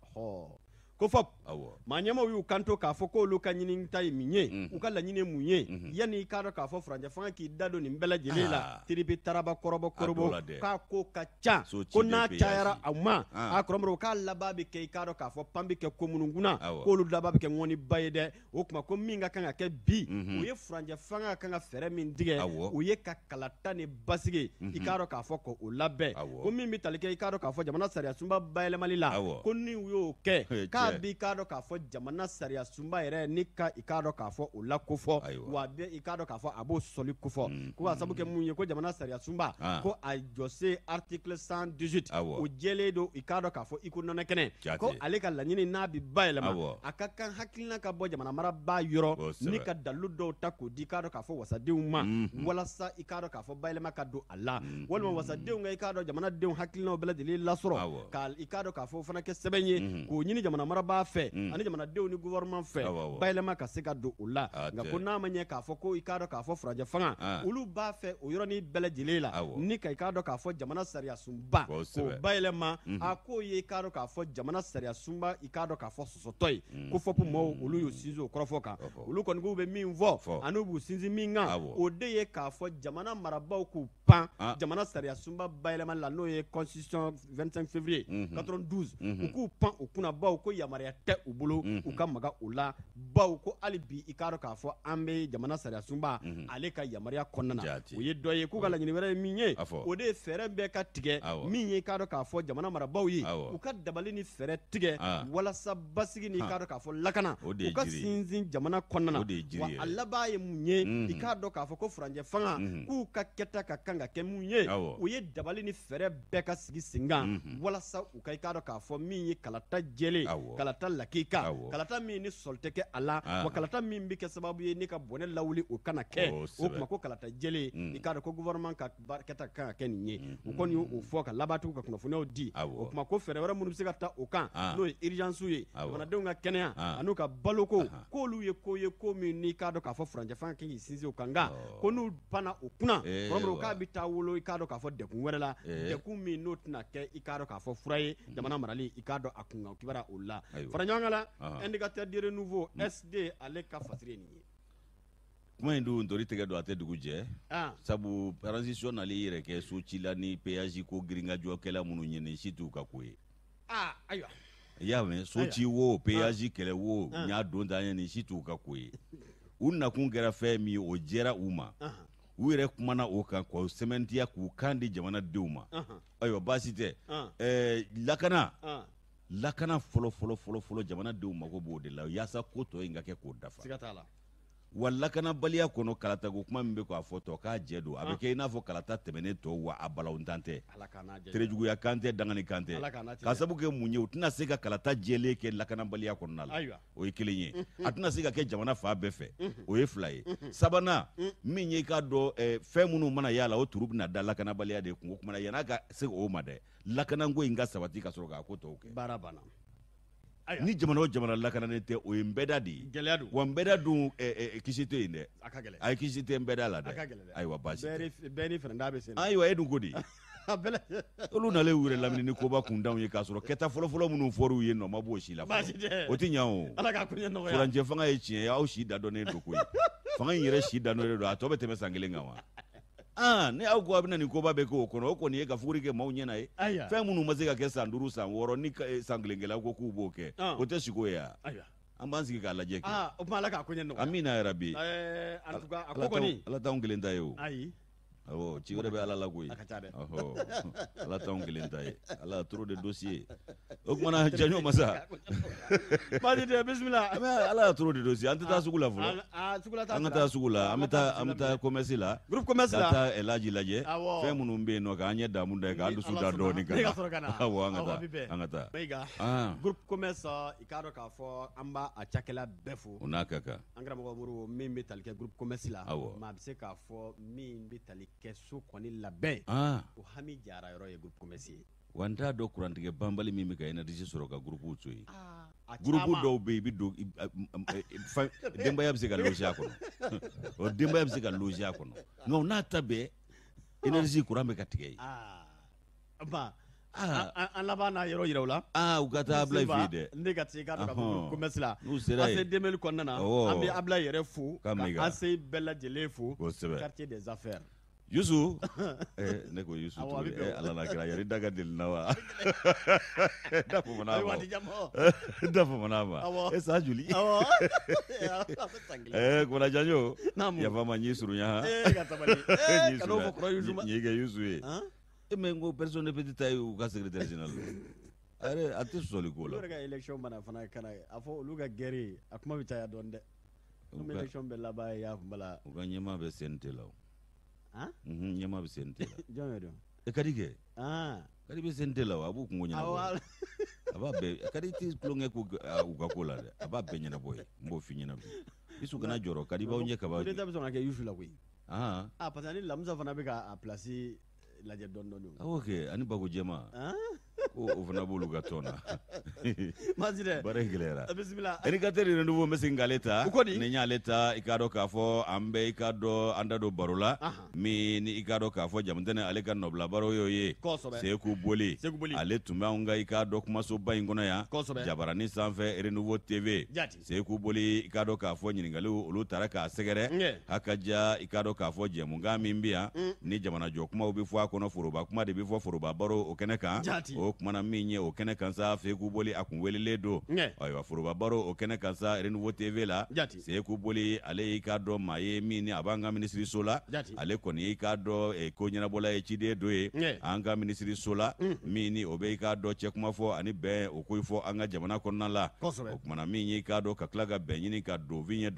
ko fɔp maɲɛmaw y'u kanto k'a fɔ k'olu ka ɲininta ye min ye u ka laɲini mun ye yani i k'a dɔ k'a fɔ farancɛ fanga k'i da don nin bɛɛ lajɛlen la tiribi taraba kɔrɔbɔ korobo k'a ko ka ca ko n'a cayara a ma a kɔrɔmɔrɔ k'a laban bɛ kɛ i k'a dɔ k'a fɔ pan bɛ kɛ ko minnu kunna k'olu laban bɛ kɛ ŋɔniba ye dɛ o kuma ko min ka kan ka kɛ bi u ye farancɛ fanga ka kan ka fɛɛrɛ min tigɛ u ye ka kalata ni basigi i k'a dɔ k'a fɔ ko o labɛn ko min bɛ tali kɛ i k'a dɔ k'a fɔ jamana sariya sunba bayɛlɛmali la ko ni u y'o kɛ k'a b'i bɛ k'a dɔn k'a fɔ jamana sariya sunba yɛrɛ ni ka i k'a dɔn k'a fɔ o la kofɔ wa bɛ i k'a dɔn k'a fɔ a b'o sɔli kofɔ ko ka sabu kɛ mun ye mm-hmm. ko jamana sariya sunba ko a jɔse article 118 o jɛlen do i k'a dɔn k'a fɔ iko nɔnɔ kɛnɛ ko ale ka laɲini n'a bi bayɛlɛma a ka kan hakilina ka bɔ jamana mara b'a yɔrɔ ni ka dalilu dɔw ta k'o di i k'a dɔn k'a fɔ wasadenw ma walasa i k'a dɔn k'a fɔ bayɛlɛma ka don a la walima wasadenw ka i k'a dɔn jamanadenw hakilinaw bɛɛ lajɛlen lasɔrɔ ka i k'a dɔn k'a fɔ o fana kɛ sɛbɛn ye k'o ɲini jamana mara wara b'a fɛ mm. ani jamanadenw ni gouvernement fɛ bayɛlɛma ka se ka don o la nka ko n'a ma ɲɛ k'a fɔ ko i k'a dɔn k'a fɔ farajɛ fanga ah. olu b'a fɛ o yɔrɔnin bɛɛ la ni ka i k'a dɔn k'a fɔ jamana sariya sunba k'o bayɛlɛma mhm. a k'o ye i k'a dɔn k'a fɔ jamana sariya sunba i k'a dɔn k'a fɔ sɔsɔtɔ ye mm. ko fɔpu mɔɔw olu y'u sinsin o kɔrɔfɔ kan olu kɔni k'u bɛ min fɔ ani b'u sinsin min kan o de ye k'a fɔ jamana marabaw k'u pan ah. jamana sariya sunba bayɛlɛma la n'o ye constitution 25 février 92 mhm. mhm. u k'u pan u kunnabaw ko yam yamaruya tɛ u bolo u ka maga o la baw ko hali bi i k'a dɔn k'a fɔ an be jamana sariya sunba ale ka yamariya kɔnɔna na o ye dɔ ye k'u ka laɲini wɛrɛ ye min ye o de ye fɛɛrɛ bɛɛ ka tigɛ min ye i k'a k'a fɔ jamana marabaw ye u ka dabali ni fɛɛrɛ tigɛ ah. walasa basigi ni i k'a k'a fɔ lakana u ka sinsin jamana kɔnɔna na wa a laban ye mun ye i k'a dɔ k'a fɔ ko furanjɛ fanga k'u ka kɛta ka kan ka kɛ mun ye u ye dabali ni fɛɛrɛ bɛɛ ka sigi sen kan walasa u ka i k'a dɔn k'a fɔ min ye kalata jɛle kalata lakika kalata min ni sɔli tɛ kɛ a la wa kalata min bɛ kɛ sababu ye ni ka bɔnɛ lawuli o kana kɛ o oh, kuma ko kalata jele i k'a dɔn ko gouvernement ka baarakɛta kan ka kɛ nin mm-hmm. ye u kɔni y'o fɔ ka labantigiw ka kunnafoniyaw di o kuma ko fɛɛrɛ wɛrɛ minnu bɛ se ka ta o kan n'o ye urgence ye jamanadenw ka kɛnɛya an'u ka baloko k'olu ye ko ye ko min n'i k'a dɔn k'a fɔ furancɛfan kan k'i sinsin o kan nka oh. ko n'u panna o kunna tuma eh, k'a bi taa wolo i k'a dɔn k'a fɔ degun wɛrɛ la degun eh. min n'o tɛna kɛ i k'a dɔn k'a fɔ fura ye mm-hmm. jamana marali i k'a dɔn a kunkan kibara o la fara ɲɔgɔn la indicateur de renouveau mm. sd ale ka fasiri ye nin ye kuma in dun ntori tɛgɛ don a tɛ dugu jɛ ah. sabu transition nali yɛrɛ kɛ so ci la ni péage ko girinkajɔkɛla minnu ye nin si t'u ka ko ye ayiwa ah, i y'a mɛn so ci wo péage ah. kɛlɛ wo n y'a don tan nin si t'u ka ko ye u nakun kɛra fɛn min ye o jɛra u ma u yɛrɛ kumana o kan k'o sɛmɛntiya k'u kan di jamanadenw ma ayiwa baasi tɛ eh, lakana lakana fɔlɔ fɔlɔ fɔlɔ jamanadenw mago b'o de la yaasa ko tɔ in ka kɛ k'o dafa wa lakanabaliya kɔnɔ kalatako kuma min be k'a fɔ tɔ k'a jɛ do a bɛ kɛ i n'a fɔ kalata tɛmɛne tɔw wa a balawuntan tɛ terejuguya kan tɛ dangani kan tɛ k'a sabu kɛ mun ye u tɛna se ka kalata jɛlen kɛ lakanabaliya kɔnɔna la o ye kelen ye a tɛna se ka kɛ jamana faa bɛɛ fɛ o ye fila ye sabana min ye i k'a dɔ fɛn minnu mana y'a la o turu bena da lakanabaliya de kungo kumana yana ka se o ma dɛ lakanako n ka sabati ka sɔrɔ k'a ko tɔw kɛ ni jamana o jamana lakananen tɛ o ye nbɛda de ye don wa nbɛda dun kisi tɛ yen dɛ a ye kisi tɛ nbɛda la dɛ ayiwa baasi e dun ko di olu nalen u yɛrɛ lamini ni koba kundaw ye k'a sɔrɔ kɛta fɔlɔfɔlɔ minnu fɔr'u ye nɔ ma b'o si la fɔlɔ o ti ɲa o fanga ye tiɲɛ aw si da dɔnnen don koyi fanga in yɛrɛ si da dɔnnen don a tɔ bɛ tɛmɛ san kelen kan wa Eh, ah ne aw ko a bɛna nin koba bɛɛ kɛ o kɔnɔ o kɔni ye ka fuguri kɛ maaw ɲɛna ye fɛn minnu ma se ka kɛ san duru san wɔɔrɔ ni san kelen ko k'u b'o kɛ o tɛ sigi ye an b'an sigi k'a lajɛ kɛ amina yarabi ala t'anw kelen ta ye o awɔ ci wɛrɛ bɛ ala la koyi ɔhɔ ala t'anw kelen ta ye ala trop de dossier o kumana jaɲo masa baasi tɛ bisimila mɛ ala y'a trop de dossier an tɛ taa sugu la fɔlɔ an ka taa sugu la an bɛ taa an bɛ taa commerce la groupe commerce la e ka taa ɛlaji lajɛ fɛn minnu bɛ yen nɔ k'an ɲɛ daamu da ye k'an dusu da dɔɔni e kan awɔ an ka taa an ka taa ah. groupe commerce uh, i k'a dɔn k'a fɔ an b'a a cakɛla bɛɛ fo o n'a ka kan an karamɔgɔ muru min bɛ tali kɛ groupe commerce la awɔ maa bɛ se k'a fɔ min bɛ tali kɛ so kɔni labɛn o hami jara yɔrɔ ye groupe commerce ye wa n t'a dɔn kurantigɛ banbali min be ka énergie sɔrɔ ka groupe to yen groupe dɔw be i bɛ don denbaya bɛ se ka loger a kɔnɔ o denbaya bɛ se ka loger a kɔnɔ nka n'a ta bɛɛ énergie kuran be ka tigɛ yen. an laban n'a yɔrɔ yira la. u ka taa abila fɛ dɛ. ne ka se k'a dɔn k'a commerce la. n'u sera yen ase demeli kɔnɔna na. an bɛ abila yɛrɛ fo. ka mɛn bɛɛ lajɛlen fo. kosɛbɛ quartier des affaires. Yusu eh ne ko Yusu eh Ala la kira yari daga del na wa da mana wa dafu mana wa eh sa juli eh ko na janjo ya fama nyi surunya eh ka tabali Yusu ma nyi ga Yusu eh e me ngo personne petit ay u ka secrétaire général are a tɛ sɔsɔli ko la ka election bana fana kana a fɔ olu ka guerre a kuma bɛ caya dɔɔni dɛ komi election bɛ laban y'a kun bala u ka ɲɛmaa bɛ CNT la o ɲɛma bɛ sen tɛ la jɔn bɛ don e ka di kɛ ah. ka a b'u kungo ɲɛnabɔ a b'a bɛɛ a u ka ko la dɛ a b'a bɛɛ ɲɛnabɔ f'i ɲɛna bi isu kana jɔrɔ ka di b'aw ɲɛ kaba ye parce que ani lamusa fana bɛ k'a pilasi lajɛ dɔɔni dɔɔni o awɔ ani bako ko o fana b'olu ka tɔn na masirɛ baara in gɛlɛyara bisimila indicateri rendez-vous n bɛ segin k'ale ta o kɔni ni y'ale ta i k'a dɔ k'a fɔ an bɛ i k'a dɔ an da don baro la min ni i k'a dɔ k'a fɔ jamutɛnɛ ale ka nɔbila baro y'o ye kosɛbɛ seku boli seku boli ale tun be anw ka i k'a dɔ kumasoba in kɔnɔ yan kosɛbɛ jabarani sanfɛ rendez-vous TV jati seku boli i k'a dɔ k'a fɔ ɲiningaliw olu tara k'a sɛgɛrɛ hakaja i k'a dɔ k'a fɔ jɛmukan min bɛ yan ni jamanajɔ kumaw bɛ fɔ a kɔnɔ foroba kuma de bɛ fɔ foroba baro o kɛnɛ kan jati o o kumana min ye o kɛnɛ kan sa seku boli a kun welelen don ayiwa foroba baro o kɛnɛ kan sa renouveau tv la seku boli ale y'i ka dɔ maa ye min ni a b'an ka minisiriso la ale kɔni y'i ka dɔ eh, ko ɲɛnabɔla ye ciden do ye an ka minisiriso la min ni o be i ka dɔ cɛkuma fɔ ani bɛn o koyi fɔ an ka jamana kɔnɔna la o kumana min y'i ka dɔ ka tila ka bɛn ɲini ka donfin ye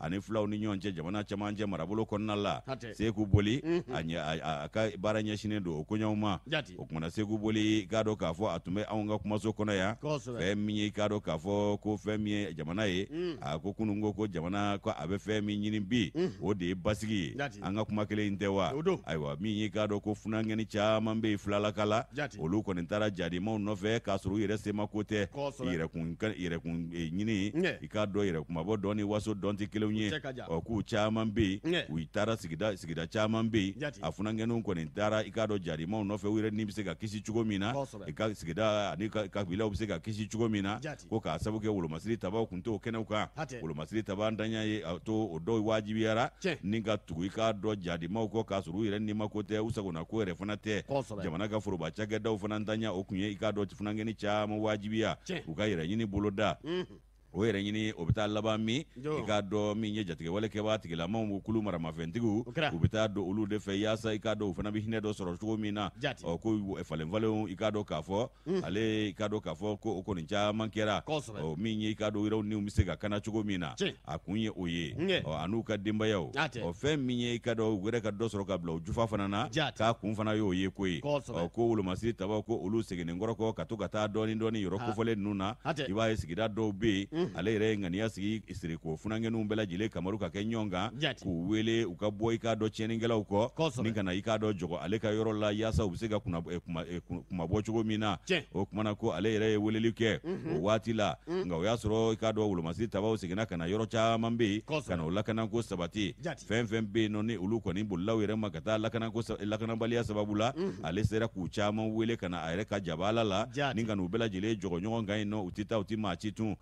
ani filaw ni ɲɔgɔn cɛ jamana cɛmancɛ marabolo kɔnɔna la seku boli a ka baara ɲɛsinen do o koɲɛw ma o kumana seku boli k'a dɔ k'a fɔ a tun bɛ anw ka kumaso kɔnɔ yan fɛn min ye k'a dɔ k'a fɔ ko fɛn min ye jamana ye mm. a ko ko ko jamana ko a bɛ fɛn min ɲini bi mm. o de ye basigi ye an ka kuma kelen tɛ wa ayiwa min ye k'a dɔ ko funankɛni caman bɛ yen filalaka la olu kɔni taara jadimaw nɔfɛ k'a sɔrɔ u yɛrɛ sema ko tɛ yɛrɛkun e, ɲini i k'a dɔ yɛrɛ kumabɔ waso dɔn tɛ kelenw ye ɔ k'u caman bɛ yen u taara sigida sigida caman bɛ yen a funankɛninw kɔni taara i k'a dɔ jadimaw nɔfɛ u yɛrɛ ni bɛ se ka kisi cogo min na i ka ani ka be se ka kisi cogo min na ko k'a sabu kɛ wolomasiri tabaw kun t'o kɛnɛw kan wolomasiri taba an daɲa ye to o dɔw waajibiyara ni ka tugu i k'a dɔ jadimaw kɔ k'a sɔrɔ u yɛrɛ nima ko tɛ u sagona ko yɛrɛ fana tɛ jamana ka foroba cakɛdaw fana daɲa o kun ye i k'a dɔ funangɛni caaman waajibiya u ka yɛrɛ ɲini boloda mhm o yɛrɛ ɲini o bɛ taa laban min i k'a dɔ min ye jatigɛwale kɛbaa tigilamaw kulu maramafɛntigiw u bɛ taa don olu de fɛ yaasa i k'a dɔn o fana bɛ hinɛ dɔ sɔrɔ cogo min na ɔ ko falenfalenw i k'a dɔn k'a fɔ hmm. ale i k'a dɔn k'a fɔ ko o kɔni caman kɛra min ye i k'a dɔn yɛrɛw niw bɛ se ka kana cogo min na a kun ye o ye ɔ ka denbayaw fɛn min ye i ka dɔn u yɛrɛ ka dɔ sɔrɔ ka bila o jufa fana na k'a kun fana y'o ye ko ye ko wolomasiri tabaw ko olu seginnenkɔrɔ kɔ ka to ka taa dɔɔnin dɔɔnin yɔrɔ kofɔlen ninnu na i b'a ye sigida dɔw bɛ yen hmm. Mm-hmm. ale yɛrɛ ye ŋaniya sigi siriko funankɛninw bɛɛ lajɛlen kamaru ka kɛ ɲɔgɔn kan k'u wele u ka bɔ i k'a dɔ tiɲɛnikɛlaw kɔ ni kana i k'a dɔ jɔgɔ ale ka yɔrɔ la yaasa u be se ka kumabɔ cogo min na o kumana ko ale yɛrɛ ye weleli kɛ mm-hmm. o waati la nka o y'a sɔrɔ i k'a dɔ wolomasiri tabaw seginna ka na yɔrɔ caaman be yen ka na o lakanako sabati fɛn fɛn be yen nɔ ni olu kɔni bolilaw yɛrɛ ma ka taa lakanabaliya eh, sababu la mm-hmm. ale sera k'u caaman wele ka na a yɛrɛ ka jabala la ni ka n'u bɛɛ lajɛlen jɔgɔ ɲɔgɔn kan yen nɔ u tɛ ta u tɛ maa ci tun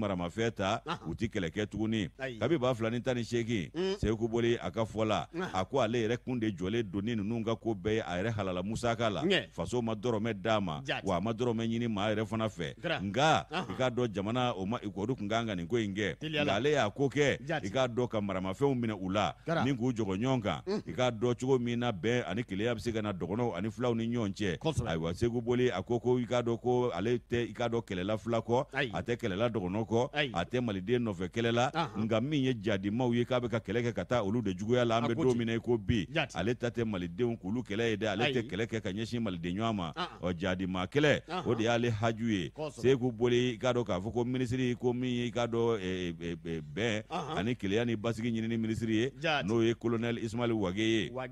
maramafɛn ta u tɛ kɛlɛ tuguni kabi b'a fila mm. ni tan ni seegin seku boli a ka fɔ a ko ale yɛrɛ kun de jɔlen donni ninnu ka ko bɛɛ ye a yɛrɛ halala musaka la faso ma dɔrɔmɛ d'a ma wa a ma dɔrɔmɛ ɲini maa yɛrɛ fana fɛ nka i k'a dɔn jamana o ma ikɔdu kun kan ka nin ko in kɛ nka ale y'a ko kɛ i k'a dɔn ka maramafɛnw minɛ u la ni k'u jɔgɔ ɲɔgɔn kan i k'a dɔn cogo min na bɛn ani keleya bɛ se ka na dɔgɔnɔw ani filaw ni ɲɔgɔn cɛ ayiwa segu boli a ko ko i k'a dɔn ko ale tɛ i k'a dɔn kɛlɛla fila kɔ a tɛ kɛlɛla dɔgɔnɔ kɔ a tɛ maliden nɔfɛ kɛlɛ la nka min ye jadimaw ye k'a bɛ ka kɛlɛ kɛ ka taa olu de juguya la an bɛ don min na i ko bi ale ta tɛ malidenw k'olu kɛlɛ ye dɛ ale tɛ kɛlɛ kɛ ka ɲɛsin maliden ɲɔgɔn ma ah, ah. ɔ jadima kɛlɛ ah, o de y'ale haju ye seku boli i k'a dɔ k'a fɔ ko minisiri ko min ye i k'a dɔ bɛn ani keleya ni basigi ɲinini minisiri ye n'o ye kolonɛl ismail wage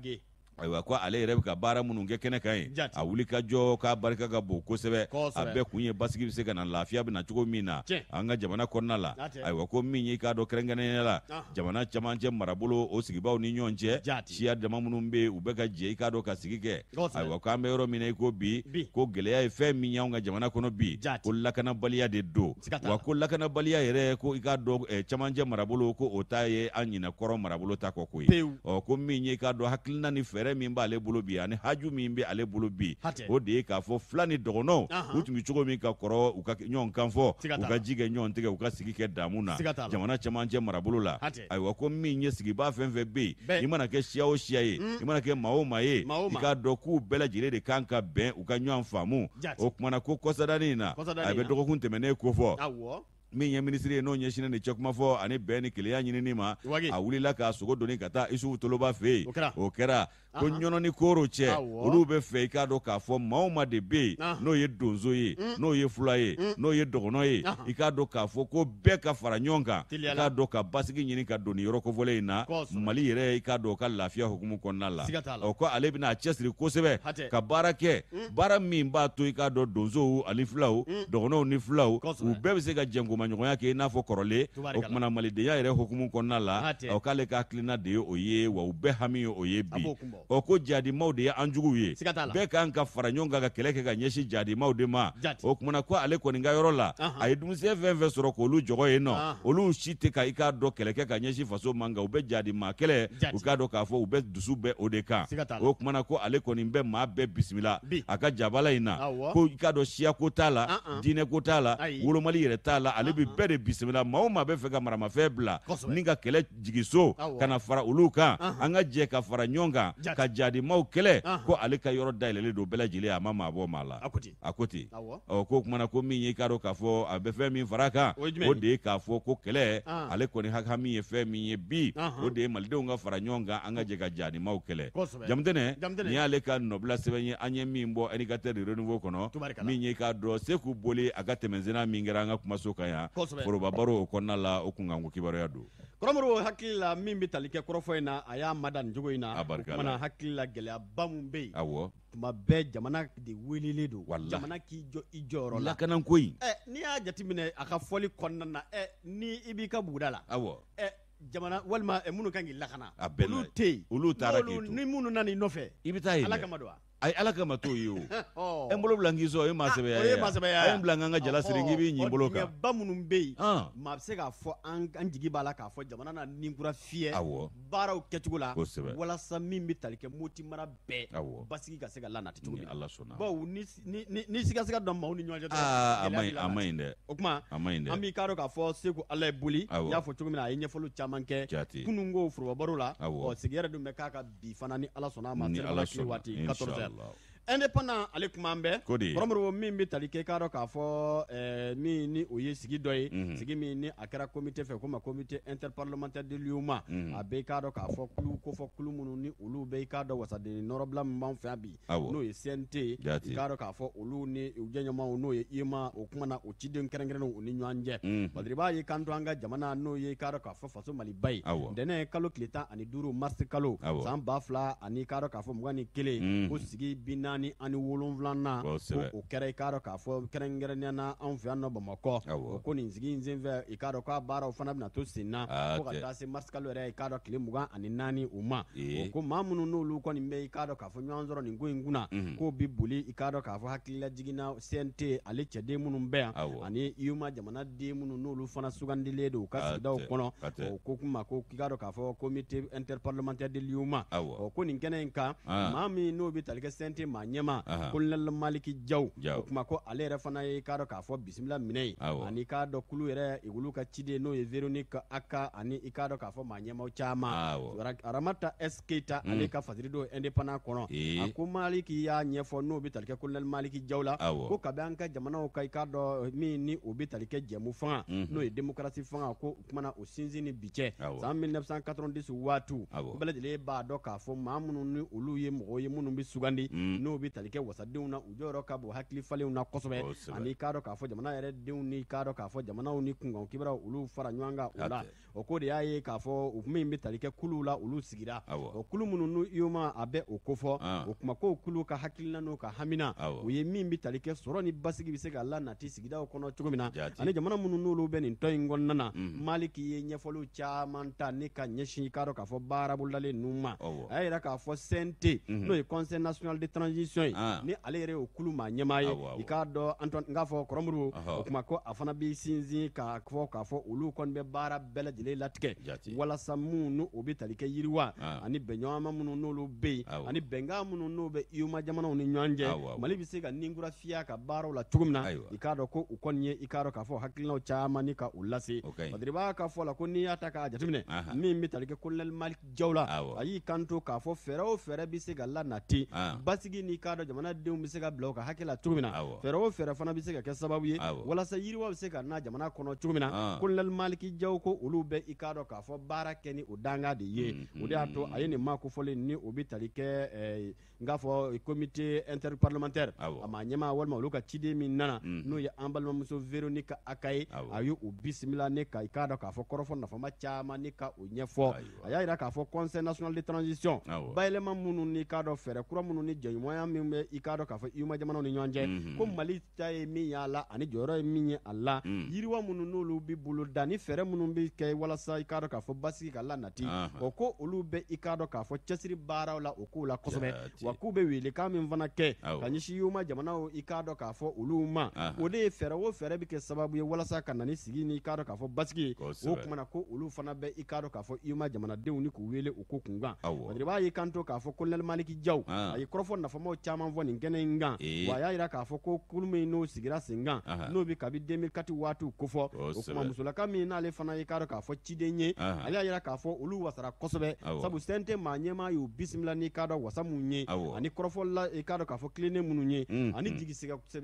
ye ayiwa ko ale yɛrɛ bɛ ka baara minnu kɛ kɛnɛ kan ye a wuli ka jɔ k'a barika ka bon kosɛbɛ a bɛɛ kun ye basigi bɛ se ka na lafiya bɛ na cogo min na an ka jamana kɔnɔna la ayiwa ko min ye k'a dɔn kɛrɛnkɛrɛnnenya la ah. jamana camancɛ marabolo o sigibaaw ni ɲɔgɔn cɛ siya dama minnu bɛ yen u bɛ ka jɛ i k'a dɔn ka sigi kɛ ayiwa k'an bɛ yɔrɔ min na i ko bi ko gɛlɛya ye fɛn min y'anw ka jamana kɔnɔ bi ko lakanabaliya de don wa ko lakanabaliya yɛrɛ ko i k'a dɔn camancɛ marabolo ko o ta ye an ɲinɛ kɔrɔ marabolo ta kɔ ko ye ɔ ko min ye i k'a dɔn hakilina ni fɛɛrɛ fɛɛrɛ min b'ale bolo bi ani haju min bɛ ale bolo bi o de ye k'a fɔ fila ni dɔgɔnɔw u tun bɛ cogo min ka kɔrɔ u ka ɲɔgɔn kanfɔ u ka ji kɛ ɲɔgɔn tigɛ u ka sigi kɛ damu na jamana cɛmancɛ marabolo la ayiwa ko min ye sigibaa mm. fɛn fɛn bɛ yen i mana kɛ siya o siya ye i mana kɛ maa o maa ye i k'a dɔn k'u bɛɛ de kan ka bɛn u ka ɲɔgɔn faamu o kumana ko kɔsadani in na a bɛ dɔgɔkun tɛmɛnen ko fɔ min ye minisiri ye n'o ɲɛsinnen ni cɛkuma fɔ ani bɛn ni keleya ɲinini ma a wulila k'a sogo doni ka taa isufu toloba fɛ yen o kɛra ko ɲɔnɔni koro cɛ olu bɛ fɛ i k'a dɔ k'a fɔ maa o maa de bɛ yen n'o ye donso ye mm. n'o ye fula ye mm. n'o ye dɔgɔnɔ ye i k'a dɔ k'a fɔ ko bɛɛ ka fara ɲɔgɔn kan i k'a dɔ ka basigi ɲini ka don nin yɔrɔ kofɔlen in na mali yɛrɛ i k'a dɔ o ka lafiya hukumu kɔnɔna la ɔ ko ale bena a cɛsiri kosɛbɛ ka baara kɛ mm. baara min b'a to i k'a dɔ donsow ani filaw dɔgɔnɔw ni filaw u bɛɛ be se ka jɛnkomaɲɔgɔnya kɛ i n'a fɔ kɔrɔlen o kumana malidenya yɛrɛ hukumu kɔnɔna la ɔ k'ale ka hakilina de ye o ye wa u bɛɛ hami ye o ye bi o ko jaadimaw de ye an juguw ye bɛɛ k'an ka fara ɲɔgɔn kan ka kɛlɛ kɛ ka ɲɛsin jaadimaw de ma o kumana ko ale kɔni ka yɔrɔ la a ye dumusɛn fɛn fɛn sɔrɔ k'olu jɔgɔ yen nɔ olu si tɛ ka i k'a dɔn kɛlɛ ka ɲɛsin faso man kan u bɛ jaadima kɛlɛ u k'a dɔn k'a fɔ u bɛ dusu bɛɛ o de kan o kumana ko ale kɔni bɛ maa bɛɛ bisimila a ka jabala in na ko i k'a dɔn siyako t'a la diinɛko t'a la wolomali yɛrɛ t'a la ale bɛ bɛɛ de bisimila maa o maa bɛ fɛ ka maramafɛn bila ni ka kɛlɛ jigiso ka na fara olu kan an ka jɛ ka fara ɲɔgɔn kan ka jadimaw kɛlɛ ko ale ka yɔrɔ dayɛlɛlen do bɛɛ a ma maa ma maa la a ko ten ko kumana ko min ye i k'a dɔ k'a fɔ a bɛ fɛn min fara kan o de ye k'a fɔ ko kɛlɛ ale kɔni haka min ye fɛn min ye bi o de ye malidenw ka fara ɲɔgɔn kan an ka jɛ ka jadimaw kɛlɛ jamutɛnɛ nin y'ale ka nɔbila sɛbɛn ye an ye min bɔ ɛnikatɛ de renouveau kɔnɔ min ye k'a se seku boli a ka tɛmɛsena min kɛra an ka kumaso kan yan forobabaro o kɔnna la o kunkanko kibaruya don kɔrɔmuru hakilila min be tali kɛ kɔrɔfɔ in na a y'a mada nin cogo in na kumana hakilila gwɛlɛyaba min be yen tuma bɛɛ jamana de welelen do jamana k'i jɔ i jɔyɔrɔ la lakanako yi eh, n'i y'a jatiminɛ a ka fɔli kɔnɔna na eh, ni i b'i ka buguda la awɔ eh, jamana walima eh, minnu kan k'i lakana olu tɛ olu taara ni minnu nani i nɔfɛ i bɛ taa yen ala kama don wa a ye ala kama t'o ye o ɛ n bolo bila n sɔn o ye maa ye a ye n bila n ka n ka jala siri k'i b'i ɲi n bolo kan ba minnu bɛ yen maa bɛ se k'a fɔ an jigi b'a la k'a fɔ jamana na ninkura fiyɛ baaraw kɛcogo la walasa min bɛ tali kɛ Moti mara bɛɛ basigi ka se ka lanati cogo min na ni ala sɔnna bawo ni ni ni sikasika dɔn maaw ni ɲɔgɔn cɛ dɔrɔn aa a man ɲi o tuma an b'i k'a dɔn k'a fɔ Seku Ala ye boli n y'a fɔ cogo min na a ye ɲɛfɔli caman kɛ kununko forobabaaro la awɔ sigiyɛrɛ dun bɛ k'a kan bi fana ni ala sɔnna a ma ni ala waati 14 Love. indépendant ale kuma bɛɛ kɔrɔmuru min bɛ tali kɛ i k'a dɔn k'a fɔ eh, min ni mhm. mhm. o ye sigi dɔ ye sigi min ni a kɛra komite fɛ ko ma komite interparlementaire de l'UEMOA a bɛ k'a dɔn k'a fɔ kulu kofɔ kulu minnu ni olu bɛ i k'a dɔn wasaden nɔrɔbila min b'an fɛ yan bi n'o ye CNT i k'a dɔn k'a fɔ olu ni u jɛɲɔgɔnmaw n'o ye ima o kuma na o ciden kɛrɛnkɛrɛnnenw u ni ɲɔgɔn cɛ parce i b'a ye k'an an ka jamana n'o ye i k'a dɔn k'a fɔ faso maliba ye ntɛnɛn kalo tile tan ani duuru mars kalo san ba fila ani i k'a dɔn k'a fɔ mugan ni kelen ko mhm. sigi bi naani naani ani wolonfilanan o kɛra i k'a dɔn k'a fɔ kɛrɛnkɛrɛnnenya na anw fɛ yan nɔ bamakɔ ko nin sigi in senfɛ i k'a dɔn k'a baaraw fana bɛna to sen na ah, fo ka taa se marisikalo yɛrɛ i k'a dɔn tile mugan ani naani o ma ee. o ko maa minnu n'olu kɔni bɛ i k'a dɔn k'a fɔ ɲɔgɔn sɔrɔ nin ko in kunna mhm. k'o bɛ boli i k'a dɔn k'a fɔ hakililajigina cnt ale cɛden minnu bɛ yan ani iuma jamanaden minnu n'olu fana sugandilen don u ka ah, sigidaw kɔnɔ ah, o ko kun ko k'i k'a dɔn k'a fɔ comité interparlementaire de l'iuma ko nin kɛnɛ in kan maa min n'o bɛ tali kɛ cnt maa ɲɛma kolonɛl maliki jaw o kuma ko ale yɛrɛ fana ye k'a dɔ k'a fɔ bisimila minɛ ye ani k'a dɔ kulu yɛrɛ igulu ka ciden n'o ye veronika aka ani i k'a dɔ k'a fɔ maa ɲɛmaw caaman aramata s keita hmm. ale ka fasiri do indépendant kɔnɔ ee. a ko maliki y'a ɲɛfɔ n'o be tali kɛ kolonɛl maliki jaw la ko kabi an ka jamanaw ka i k'a dɔ eh, min ni o be tali kɛ jɛmu fanga n'o ye demokrasi fanga ko kumana o sinsin ni bicɛ san 1990 waatiw bɛlajɛlen b'a dɔ k'a fɔ ma minnu ni olu ye mɔgɔw ye minnu be sugandi hmm n'o bɛ tali kɛ wasadenw na u jɔyɔrɔ ka bon hakili falenw na kosɛbɛ ani k'a dɔn k'a fɔ jamana yɛrɛ denw ni k'a dɔn k'a fɔ jamanaw ni kunkan kibara olu fara ɲɔgɔn kan o la o ko de y'a ye k'a fɔ min bɛ tali kɛ kuluw la olu sigira o kulu minnu n'u iyoma a bɛ o kofɔ ah. o kuma ko kulu ka hakilina n'o ka hamina u ye min bɛ tali kɛ sɔrɔ ni basigi bɛ se ka la nati sigidaw kɔnɔ cogo min na ani jamana minnu n'olu bɛ nin tɔn in kɔnɔna na mhm. mali k'i ye ɲɛfɔliw caman ta ni ka ɲɛsin i k'a dɔn k'a fɔ baarabudalen ninnu ma a y'a yira k'a fɔ sente mhm. n'o ye conseil national de transition transition ye ah. ni ale yɛrɛ y'o kulu maa ɲɛmaa ye i k'a dɔn antoine n k'a fɔ kɔrɔmuru o kuma ko a fana b'i sinsin k'a fɔ k'a fɔ olu kɔni bɛ baara bɛɛ lajɛlen latigɛ walasa minnu n'u o bɛ tali kɛ yiriwa ah. ani bɛnɲɔgɔnma minnu n'olu bɛ yen ani bɛnkan minnu n'o bɛ ioma jamanaw ni ɲɔgɔn cɛ mali bɛ se ka ninkura fiya ka baaraw la cogo min na i k'a dɔn ko u kɔni ye i k'a dɔn k'a fɔ hakilinaw caman ni ka u lase badiriba ka fɔ la ko n'i y'a ta k'a jateminɛ min bɛ tali kɛ kolonɛli mali jaw la a y'i kanto k'a fɔ fɛɛrɛ o fɛɛrɛ bɛ se ka lanati basigi n'i k'a jamana jamanadenw be se ka bila u ka hakɛ la cogo min na fɛɛrɛ o fɛɛrɛ fana be se ka kɛ sababu ye walasa yiriwa be se ka na jamana kɔnɔ cogo min na ah. ko jaw ko olu bɛ i k'a dɔn k'a fɔ baara kɛ ni o danga de ye mhm. o de y'a to a ye nin ma ni o be tali kɛ n k'a fɔ komite interparlementaire a ma ɲɛma walima olu ka ciden min nana mhm. n'o ye an balimamuso veronika aka ye a ye u bisimila ne ka i k'a dɔn k'a fɔ kɔrɔfɔ nafama caman ne ka o ɲɛfɔ a y'a k'a fɔ conseil national de transition bayɛlɛma minnu n'i k'a dɔn fɛɛrɛ kura minnu ni jɛɲɔgɔnya ɲɔgɔnya min bɛ i k'a dɔn k'a fɔ yuma jamanaw ni ɲɔgɔn cɛ mhm. ko mali ta ye min y'a la ani jɔyɔrɔ ye min ye a la yiriwa minnu n'olu b'i bolo da ni fɛɛrɛ minnu bɛ kɛ walasa i k'a dɔn k'a fɔ basigi ka lanati o ko olu bɛ i k'a dɔn k'a fɔ cɛsiri baaraw la o kow la kosɛbɛ wa k'u bɛ welekan min fana kɛ ka ɲɛsin yuma jamanaw i k'a dɔ k'a fɔ olu ma o de ye fɛɛrɛ o fɛɛrɛ bɛ kɛ sababu ye walasa ka na ni sigi ni i k'a dɔn k'a fɔ basigi o kumana ko olu fana bɛ i k'a dɔn k'a fɔ yuma jamanadenw ni k'u wele o ko kunkan i b'a y'i kan k'a fɔ ko lalimaliki jaw a ye kɔrɔfɔ ah. nafama ɲɛmɔgɔ caman fɔ nin kɛnɛ in kan ee. wa a y'a yira k'a fɔ ko kulu min n'o sigira sen kan n'o bɛ kabi 2004 waatiw kofɔ o tuma musolaka min n'ale fana ye k'a dɔn k'a fɔ ciden ye ale y'a yira k'a fɔ olu wasara kosɛbɛ sabu sɛnte maa ɲɛma y'u bisimila n'i k'a dɔ wasa minnu ye ani kɔrɔfɔla i k'a dɔn k'a fɔ tilennen minnu ye mm, ani mm.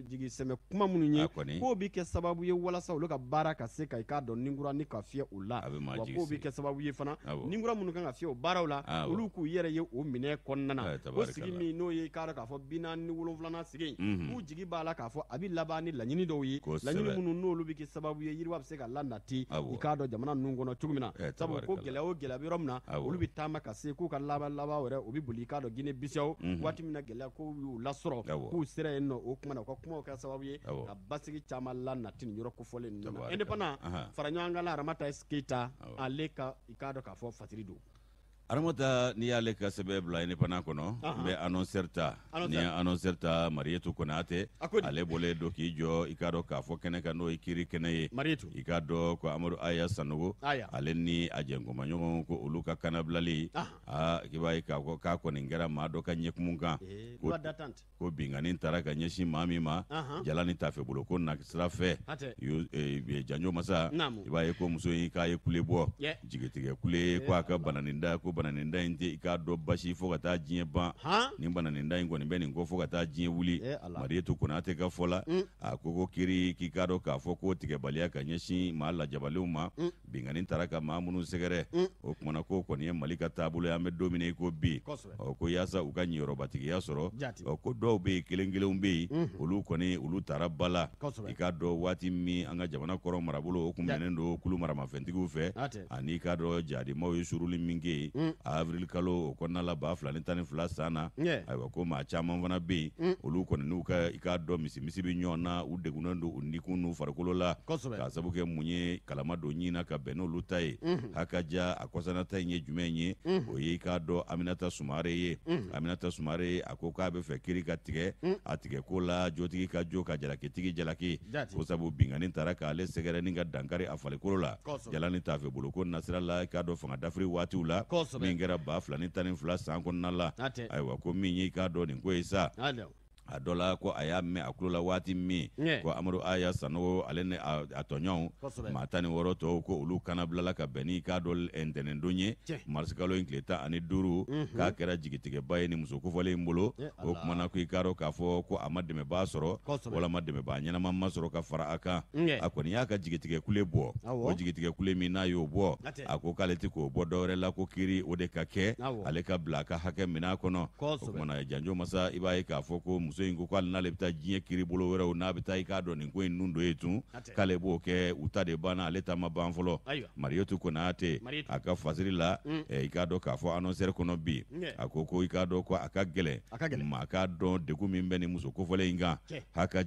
jigisɛmɛ kuma minnu ye k'o bɛ kɛ sababu ye walasa olu ka baara ka se ka i k'a dɔn ninkura ni ka fiyɛ u la wa k'o bɛ kɛ sababu ye fana ninkura minnu kan ka fiyɛ o baaraw la olu k'u yɛrɛ ye o minɛ kɔnɔna na o sigi min n'o ye i k'a k'a fɔ bi naani ni wolonfilanan sigi k'u jigi b'a la k'a fɔ a bɛ laban ni laɲini dɔw ye laɲini minnu n'olu bɛ kɛ sababu ye yiriwa bɛ se ka lanati i k'a dɔn jamana ninnu kɔnɔ cogo min na eh, sabu ko gɛlɛya o gɛlɛya bɛ yɔrɔ min na olu bɛ taama ka se k'u ka laban laban wɛrɛ u bɛ boli i k'a dɔn gine bisawo waati min na gɛlɛya kow y'u lasɔrɔ k'u sera yen nɔ o kuma na u ka kumaw kɛra sababu ye ka basigi caman lanati nin yɔrɔ kofɔlen ninnu na indépendant fara ɲɔgɔn kan la Aramata keyita ale ka i k'a dɔn k'a fɔ fasiri don Aramata n'i y'ale ka sɛbɛ bila i fana kɔnɔ n bɛ annonceur ta n'i annoncer ta Mariyetu Konate ale bole do k'i jɔ i k'a dɔn k'a fɔ kɛnɛ n'o i kiri kɛnɛ ye i k'a ko Amadu Aya Sanogo ale ni a jɛnkɔmaɲɔgɔnw ko olu ka kanabilali aa i b'a ye eh, k'a fɔ k'a kɔni kɛra maa dɔ ka ɲɛkumun kan ko binkani tara ka ɲɛsin maa min ma jala ni taafeboloko sira fɛ Janjo Masa i b'a ye ko muso in k'a ye kule bɔ jigitigɛ kule k'a ka bananinda ko bana nin da tɛ i k'a dɔn basi fo ka taa ban bana nin kɔni bɛ nin kɔ fo ka taa diɲɛ wuli eh, mariyetu mm. ah, konatɛ ka fɔ a ko ko kiri k'i k'a dɔn k'a fɔ ko tigɛbaliya ka ɲɛsin maa lajabalenw ma mm. binkani taara ka maa minnu sɛgɛrɛ mm. o kumana ko kɔni ye mali ka taabolo an bɛ don i ko bi ko yaasa u ka ɲiyɔrɔbatigiya sɔrɔ ko dɔw bɛ yen kelen kelenw bɛ mm-hmm. yen olu kɔni olu tara ba la i k'a dɔn waati min an ka jamana kɔrɔ marabolo o kun kulu maramafɛntigiw fɛ ani i k'a dɔ jaadimaw ye suruli min yen Mm. avril kalo o kɔnɔna la ba fila ni tan fila san na ayiwa ko maa caman fana be yen mm. olu kɔni n'u ka i k'a dɔn misi misi ɲɔgɔn mm-hmm. na u degunnen don u nikun n'u farikolo la k'a sabu kɛ mun ye kalama don ɲin na ka bɛn n'olu ta ye hakaja a kɔsanata in ye jumɛn ye mm-hmm. o ye i k'a dɔn aminata sumare ye mm-hmm. aminata sumare a ko k'a be fɛ kiri ka tigɛ a ko la jotigi ka jo ka jalakitigi jalaki ko sabu binganin tara k'ale sɛgɛrɛ ni ka dankari a falikolo la jalani t'a fɛ boloko nasira la i k'a dɔn fanga dafiri waatiw la min kɛra ba fila ni tan ni fila san kɔnɔna la ayiwa ko min y'i k'a dɔ nin ko ye sa a dɔ la ko a y'a mɛn a kulola waati min ko amadu aya sanogo ale ni a tɔɲɔgɔnw maa tan ni wɔɔrɔ tɔw ko olu kana ka bɛn ni k'a dɔ ntɛnɛndon ye marisikalo in tile tan ani duuru k'a kɛra jigitigɛba ye ni muso kofɔlen in bolo o kumana ko i k'a dɔn k'a fɔ ko a ma dɛmɛbaa sɔrɔ walama dɛmɛbaa ɲɛnama ma sɔrɔ ka fara a kan a kɔni y'a ka jigitigɛkule bɔ o jigitigɛkule min n'a y'o bɔ a ko k'ale tɛ k'o bɔ dɔwɛrɛ la ko kiri o de ka kɛ ale ka bila a ka hakɛ minɛ kɔnɔ o kumana janjo masa i b'a ye k'a fɔ ko muso in ko k'ale n'ale bɛ taa diɲɛ kiiri bolo wɛrɛw n'a bɛ taa i k'a dɔn nin ko in nun dɔ ye tun k'ale b'o kɛ u ta de banna ale ta ma ban fɔlɔ mariyatu konate a ka fasiri la i k'a dɔn k'a fɔ annonceur kɔnɔ bi a ko ko i k'a dɔn ko a ka gɛlɛn maa k'a dɔn degun min bɛ nin muso kofɔlen in kan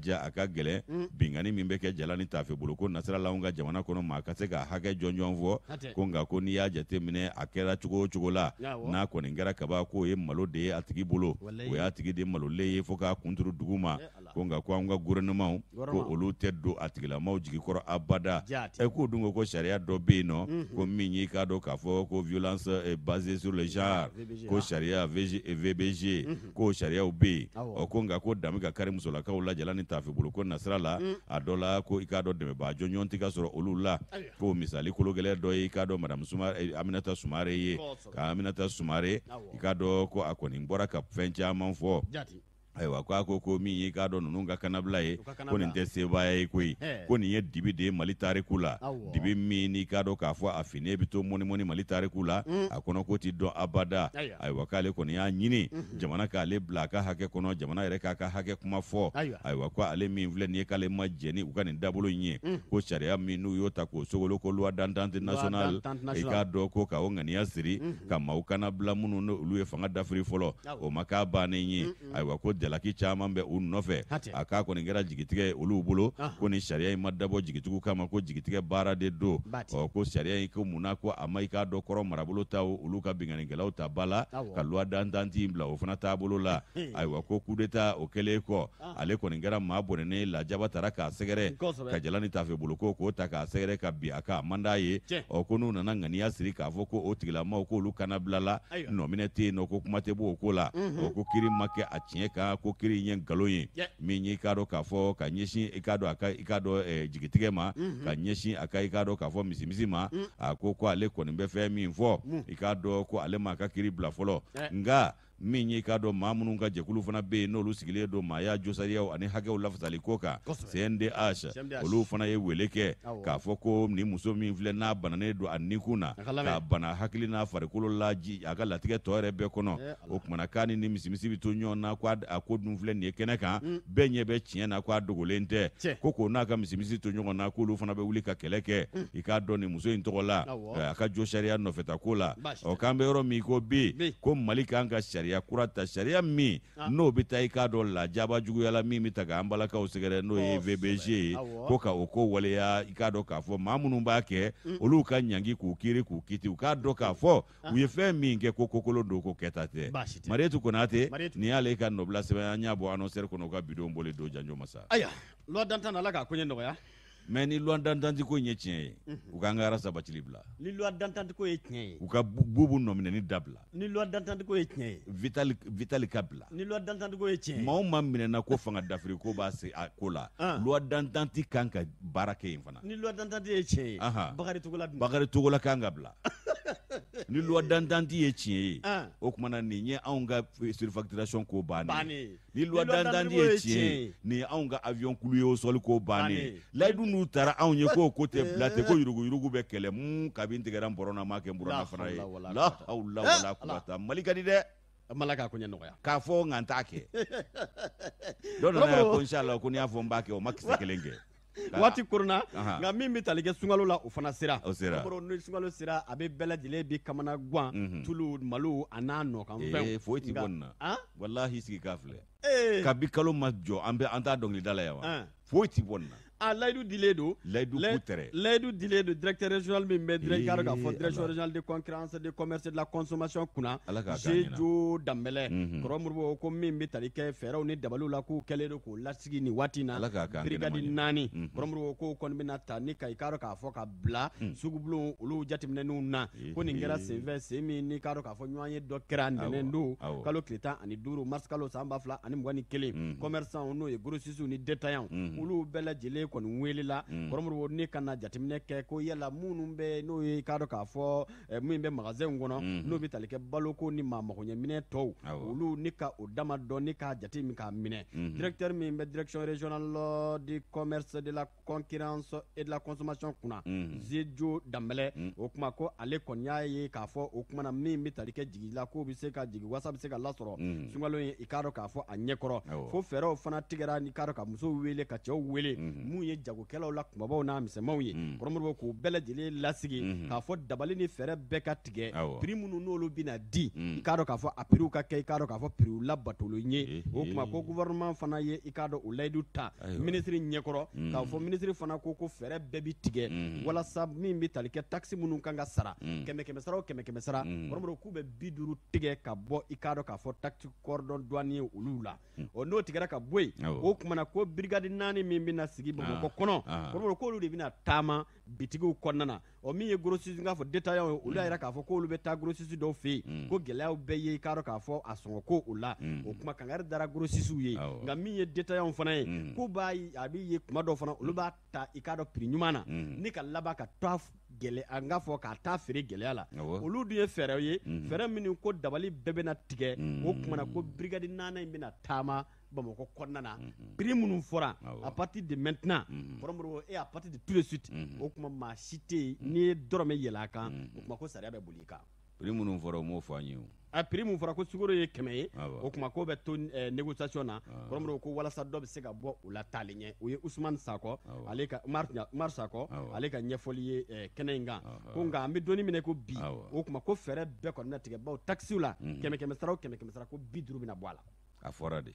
ja a ka gɛlɛn binkani min bɛ kɛ jala ni tafe bolo ko nasirala anw ka jamana kɔnɔ ma ka se ka hakɛ jɔnjɔn fɔ ko nka ko n'i y'a jate minɛ a kɛra cogo o cogo la n'a kɔni kɛra kaba k'o ye malo de ye a tigi bolo o y'a tigi de malolen ye fo k'a kunturu dugu ma ko nka ko an ka gouvernement ko olu tɛ don a tigilamaw jigikɔrɔ abada e k'o dun ko ko sariya dɔ bɛ yen nɔ ko min y'i k'a dɔn k'a fɔ ko violence eh, basée sur le genre ko ah. sariya VBG eh, mhm. ko sariyaw bɛ yen ɔ ko nka ko danbe ka kari musolakaw la jala ni mm. bolo ko nasira la a dɔ la ko i k'a dɔn dɛmɛbaa jɔnjɔn tɛ ka sɔrɔ olu la ko misali kologɛlɛn dɔ eh, ye i k'a dɔn madame Sumare Aminata Sumare ye ka Aminata Sumare ah, i k'a dɔn ko a kɔni bɔra ka fɛn caman fɔ ayiwa k'a ko ko min y'i k'a dɔn ninnu ka kanabila ye ko nin tɛ sebaaya ye koyi ko nin ye dibi de ye mali tariku la dibi min n'i k'a dɔn k'a fɔ a fini bɛ to mɔnimɔni mali tariku la mm. a kɔnɔ ko ti dɔn abada ayiwa k'ale kɔni y'a ɲini mhm. jamana k'ale bila a ka hakɛ kɔnɔ jamana yɛrɛ k'a ka hakɛ kuma fɔ ayiwa ko ale min filɛ nin ye k'ale ma jɛn ni u ka nin dabolo in ye mm. ko sariya min n'u y'o ta k'o sogolo ko loi d'entente nationale i k'a dɔn ko ka ŋaniya siri mhm. ka maaw kana minnu n'olu ye fanga dafiri fɔlɔ o ma k'a bannen ye ayiwa ko jalaki caman bɛ u nɔfɛ a k'a kɔni kɛra jigitigɛ olu bolo ah. ko nin sariya in ma dabɔ jigitigiw kama ko jigitigɛ baara de do ko sariya in ko munna ko a ma i k'a dɔ kɔrɔ marabolo ta olu ka binganikɛlaw ta ba la ka luwa dantanti bila o fana taabolo la ayiwa ko kudeta d'etat o kɛlen kɔ ale kɔni kɛra maa bɔnɛnen lajaba taara k'a sɛgɛrɛ ka jalani tafeboloko k'o k'o ta k'a sɛgɛrɛ ka bi a kan a man d'a ye ɔ ko n'u nana ŋaniya siri k'a fɔ ko o tigilamaw k'olu kana bilala nɔminɛ tɛ yen nɔ ko kuma tɛ b'o ko la mhm. ko kiiri ma kɛ a tiɲɛ kan ko kiri ye nkalon ye min ye i k'a dɔn k'a fɔ ka ɲɛsin i k'a dɔn a ka i k'a dɔn jigitigɛ ma ka ɲɛsin a ka i k'a dɔn k'a fɔ misimisi ma mm. a ko ko ale kɔni bɛ fɛ min fɔ mm. i k'a dɔn ko ale ma a ka kiri bila fɔlɔ nka min y'i k'a dɔn maa minnu ka jɛkulu fana bɛ yen n'olu sigilen don maaya josariyaw ani hakɛw lafasali ko kan cndh olu fana ye wele kɛ k'a fɔ ko nin muso min filɛ n'a bananen don a nikun na k'a bana hakili n'a farikolo laji a ka latigɛ tɔ yɛrɛ bɛɛ kɔnɔ eh, o kumana k'a ni nin misimisi bɛ to ɲɔgɔn na ko a ko dun filɛ nin ye kɛnɛ kan bɛɛ ɲɛ bɛ tiɲɛ na ko a dogolen tɛ ko k'o n'a ka misimisi to ɲɔgɔn na k'olu fana be wuli ka kɛlɛ kɛ mm. i k'a dɔn nin muso in tɔgɔ la a eh, ka jo sariya nɔfɛta ko la ɔ k'an bɛ yɔrɔ min ko bi ko mali k'an ka sariya sariya kura ta sariya min ah. n'o bɛ taa i k'a dɔn lajaba juguyala min bɛ ta k'an balakaw sɛgɛrɛ n'o ye vbg ye ko ka o ko waleya i k'a dɔn k'a fɔ maa minnu b'a kɛ olu ka ɲangi k'u kiri k'u kiti u k'a ah. dɔn k'a fɔ u ye fɛn min kɛ ko kokolo don ko kɛta tɛ mariyetu konate nin y'ale ka nɔbila sɛbɛn an y'a bɔ anɔnsɛri kɔnɔ u ka bidon boli don janjo masa ayiwa lɔdantan na ala k'a ko ɲɛ nɔgɔya mais ni loi d'entente ko ye tiɲɛ ye mhm. u an ka ara sabatili bila ni loi d'entente ko ye tiɲɛ ye u ka bubu ni dabila ni loi d'entente ko ye tiɲɛ ye vitali vitali ka bila ni loi d'entente ko ye tiɲɛ ye maa o maa minɛna ko fanga dafiri ko b'a se a ko la ah. loi d'entente kan ka baara kɛ yen fana ni loi d'entente ye tiɲɛ ye bakari togola bakari togola kan ka bila ni lwa dandandi ye tiɲɛ ye o kumana nin ye anw ka surfacturation ko bannen ni lwa dandandi ye tiɲɛ ye nin anw ka avion kulu ye o sɔli ko bannen layidu n'u taara anw ye k'o ko tɛ bila ten ko yurugu bɛ kɛlɛ mun kabi n tigɛra n bɔrɔna ma kɛ n bɔrɔna fana ye la hawla wala kubata eh, mali ka di dɛ mala k'a koɲɛ nɔgɔya k'a fɔ nka n t'a kɛ dɔ nana ko inshallah ko n'i y'a fɔ n b'a kɛ o ma kisɛ kelen kɛ waati koronna nka min be tali kɛ sungalo la o fana sera ni sungalo sera a be bɛɛ bi be kamana gwan tulu malo ana n'a nɔkan ee, foyi ti bɔ nin na walahi sigi ka filɛ ee. kabi kalo ma jɔ an be an ta yan wa foyi ti bɔ a layidu dilen don layidu kutɛrɛ layidu dilen don directeur régional min bɛ directeur k'a fɔ direction régionale de concurrence de commerce de la consommation kunna jejo danbɛlɛ kɔrɔ moribo ko min bɛ tali kɛ fɛɛrɛw ni dabaliw la k'u kɛlen don mhm. k'o lasigi nin waati na brigadi naani kɔrɔ moribo ko kɔni bɛna ta ni eh. ka i k'a dɔn k'a fɔ ka bila sugubulon olu jateminɛninw na ko nin kɛra senfɛ sen min n'i k'a dɔn k'a fɔ ɲɔgɔn ye dɔ kɛra nɛnɛ don kalo tile ani duuru marisi kalo san ba fila ani mugan ni kelen commerçants ye grossistes ni détaillants olu mhm kɔni welela mm. kɔrɔmuru wo ne kana jateminɛ kɛ ko yala minnu bɛ n'o ye k'a dɔ k'a fɔ min bɛ magasin kɔnɔ mm-hmm. n'o bɛ tali kɛ baloko ni maa magoɲɛminɛ tɔw olu ne ka o dama dɔn ne k'a jate min k'a minɛ mm-hmm. directeur min bɛ direction régional du commerce de la concurrence et de la consommation kunna mm-hmm. zejo danbɛlɛ o kuma ko ale kɔni y'a ye k'a fɔ o kumana min bɛ tali kɛ jigila k'o bɛ se ka jigi wasa bɛ se ka lasɔrɔ sunkalo ye i k'a dɔ k'a fɔ a ɲɛkɔrɔ fo fɛɛrɛw fana tigɛra n'i k'a dɔn ka musow wele ka cɛw wele minnu ye jagokɛlaw la kumabaw n'a misɛnmaw ye mm. kɔrɔmɔrɔbɔ k'u bɛɛ lajɛlen lasigi mm-hmm. k'a fɔ dabali ni fɛɛrɛ bɛɛ ka tigɛ piri minnu n'olu bɛna di mm. i k'a dɔn k'a fɔ a piriw ka kɛ i k'a dɔn k'a fɔ piriw labatolo ye o tuma ko gouvernement fana ye i k'a dɔn o layidu ta ministre ɲɛkɔrɔ mm. k'a fɔ ministre fana ko ko fɛɛrɛ bɛɛ bi tigɛ walasa min bɛ tali kɛ taxi minnu kan ka sara kɛmɛ kɛmɛ sara o kɛmɛ kɛmɛ sara kɔrɔmɔrɔ k'u bɛ bi duuru tigɛ ka bɔ i k'a dɔn k'a fɔ taxi cordon douanier olu la ɔ n'o tigɛra ka bɔ yen o kumana ko brigade naani min bɛna sigi bamakɔ bamakɔ kɔnɔ kɔrɔbɔrɔ k'olu de bɛna taama bitigiw kɔnɔna na ɔ min ye grossiste k'a fɔ détaillant ye olu y'a yira k'a fɔ olu bɛ taa grossiste dɔw fɛ yen mm. ko gɛlɛyaw bɛɛ ye i k'a dɔn k'a fɔ a sɔngɔ ko o la mm. o kuma kankari dara grossistew ye nka min ye détaillant fana ye mm. k'u b'a a b'i ye kuma dɔw fana olu b'a ta i k'a dɔn piri ɲuman na ni ka laban ka to a gɛlɛ an k'a fɔ k'a taa feere gɛlɛya la olu dun ye fɛɛrɛw ye mhm. fɛɛrɛ minnu ko dabali bɛɛ bɛna tigɛ mhm. o kumana ko birikadi naani in bɛna taama bamakɔ kɔnɔna na mhm. prix minnu fɔra a partir de maintenant kɔrɔmuru e a partir de tout de suite o kuma maa si tɛ yen n'i ye dɔrɔmɛ yɛlɛ a kan o tuma ko sariya bɛ boli i kan prix minnu fɔra o m'o fɔ an ye o a prix mun fɔra ko sugoro ye kɛmɛ ye o kuma k'o bɛ to négociation na kɔrɔmuso ko walasa dɔ bɛ se ka bɔ o la taalen ɲɛ o ye usumani sakɔ ale ka umaru sakɔ ale ka ɲɛfɔli ye kɛnɛ in kan ko nka an bɛ donni minɛ ko bi o kuma ko fɛɛrɛ bɛɛ kɔni na tigɛ baw takisiw la mhm. kɛmɛ kɛmɛ sara o kɛmɛ kɛmɛ sara ko bi duuru bɛna bɔ a la a fɔra de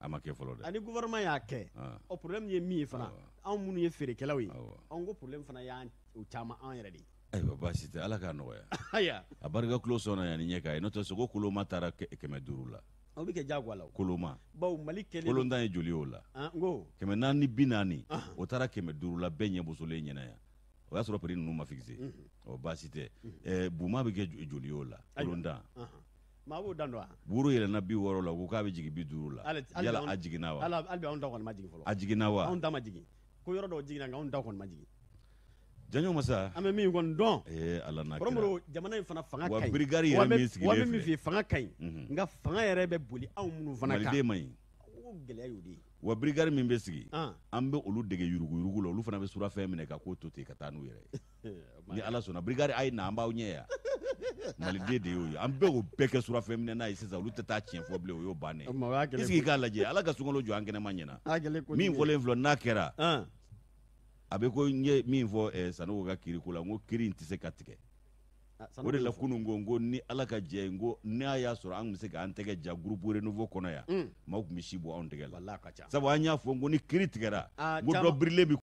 a ma kɛ fɔlɔ dɛ ani gouvernement y'a kɛ ah. ɔ problème ye min ye fana anw minnu ye feerekɛlaw ye anw ko problème fana y'an caman an yɛrɛ de ye Eh, ayiwa baasi tɛ ala k'a nɔgɔya eh. ah, aya a barika kulo sɔnna yani ni ɲɛ k'a ye n'o tɛ sogo koloma taara kɛmɛ duuru la o bɛ kɛ jagoya la koloma bawo mali kelen kolontan ye joli y'o la n ko kɛmɛ naani bi naani o taara kɛmɛ duuru la bɛɛ ɲɛ bosolen ɲɛna yan o y'a sɔrɔ piri ninnu ma fixe o baasi tɛ ɛɛ buma bi kɛ joli y'o la kolontan maa b'o dan dɔn wa. woro yɛlɛnna bi wɔɔrɔ la u ko k'a bɛ jigin bi duuru la yala a jiginna wa. hali bi anw ta kɔni ma jigin fɔlɔ. a jiginna wa. anw ta ma jigin ko yɔrɔ dɔw jiginna nka anw ta kɔni ma jigin. Janɲɔ masa an bɛ min kɔni dɔn eh, Ala n'a jamana in fana fanga ka ɲi wa yɛrɛ min sigilen filɛ wa bɛ min fanga ka ɲi mhm. nka fanga yɛrɛ bɛ boli anw minnu fana kan maliden man ɲi o gɛlɛya y'o de ye wa min bɛ sigi ah. an bɛ olu dege yuruguyurugu la olu fana bɛ surafɛn minɛ ka k'o to ten ka taa n'u yɛrɛ ye ni Ala sɔnna brigade a' ye na an b'aw ɲɛ yan maliden de y'o ye an bɛ o bɛɛ kɛ n'a ye sisan olu tɛ taa tiɲɛ fɔ bilen o y'o bannen ye est ce que i k'a lajɛ Ala ka sunkalo jɔ an kɛnɛma ɲɛna min fɔlen filɛ n'a kɛra ah a be ko n ye min fɔ eh, sanogo ka kiri ah, ko la n ko kiri in tɛ se ka tigɛ o de la kunu ko n ko ni ala ka jɛ n ko n'a y'a sɔrɔ an tun bɛ se k'an tɛgɛ ja groupe renouveau kɔnɔ yan maaw tun bɛ si bɔ anw tɛgɛ la sabu an y'a fɔ n ko ni kiri tigɛra ah, n ko dɔ birilen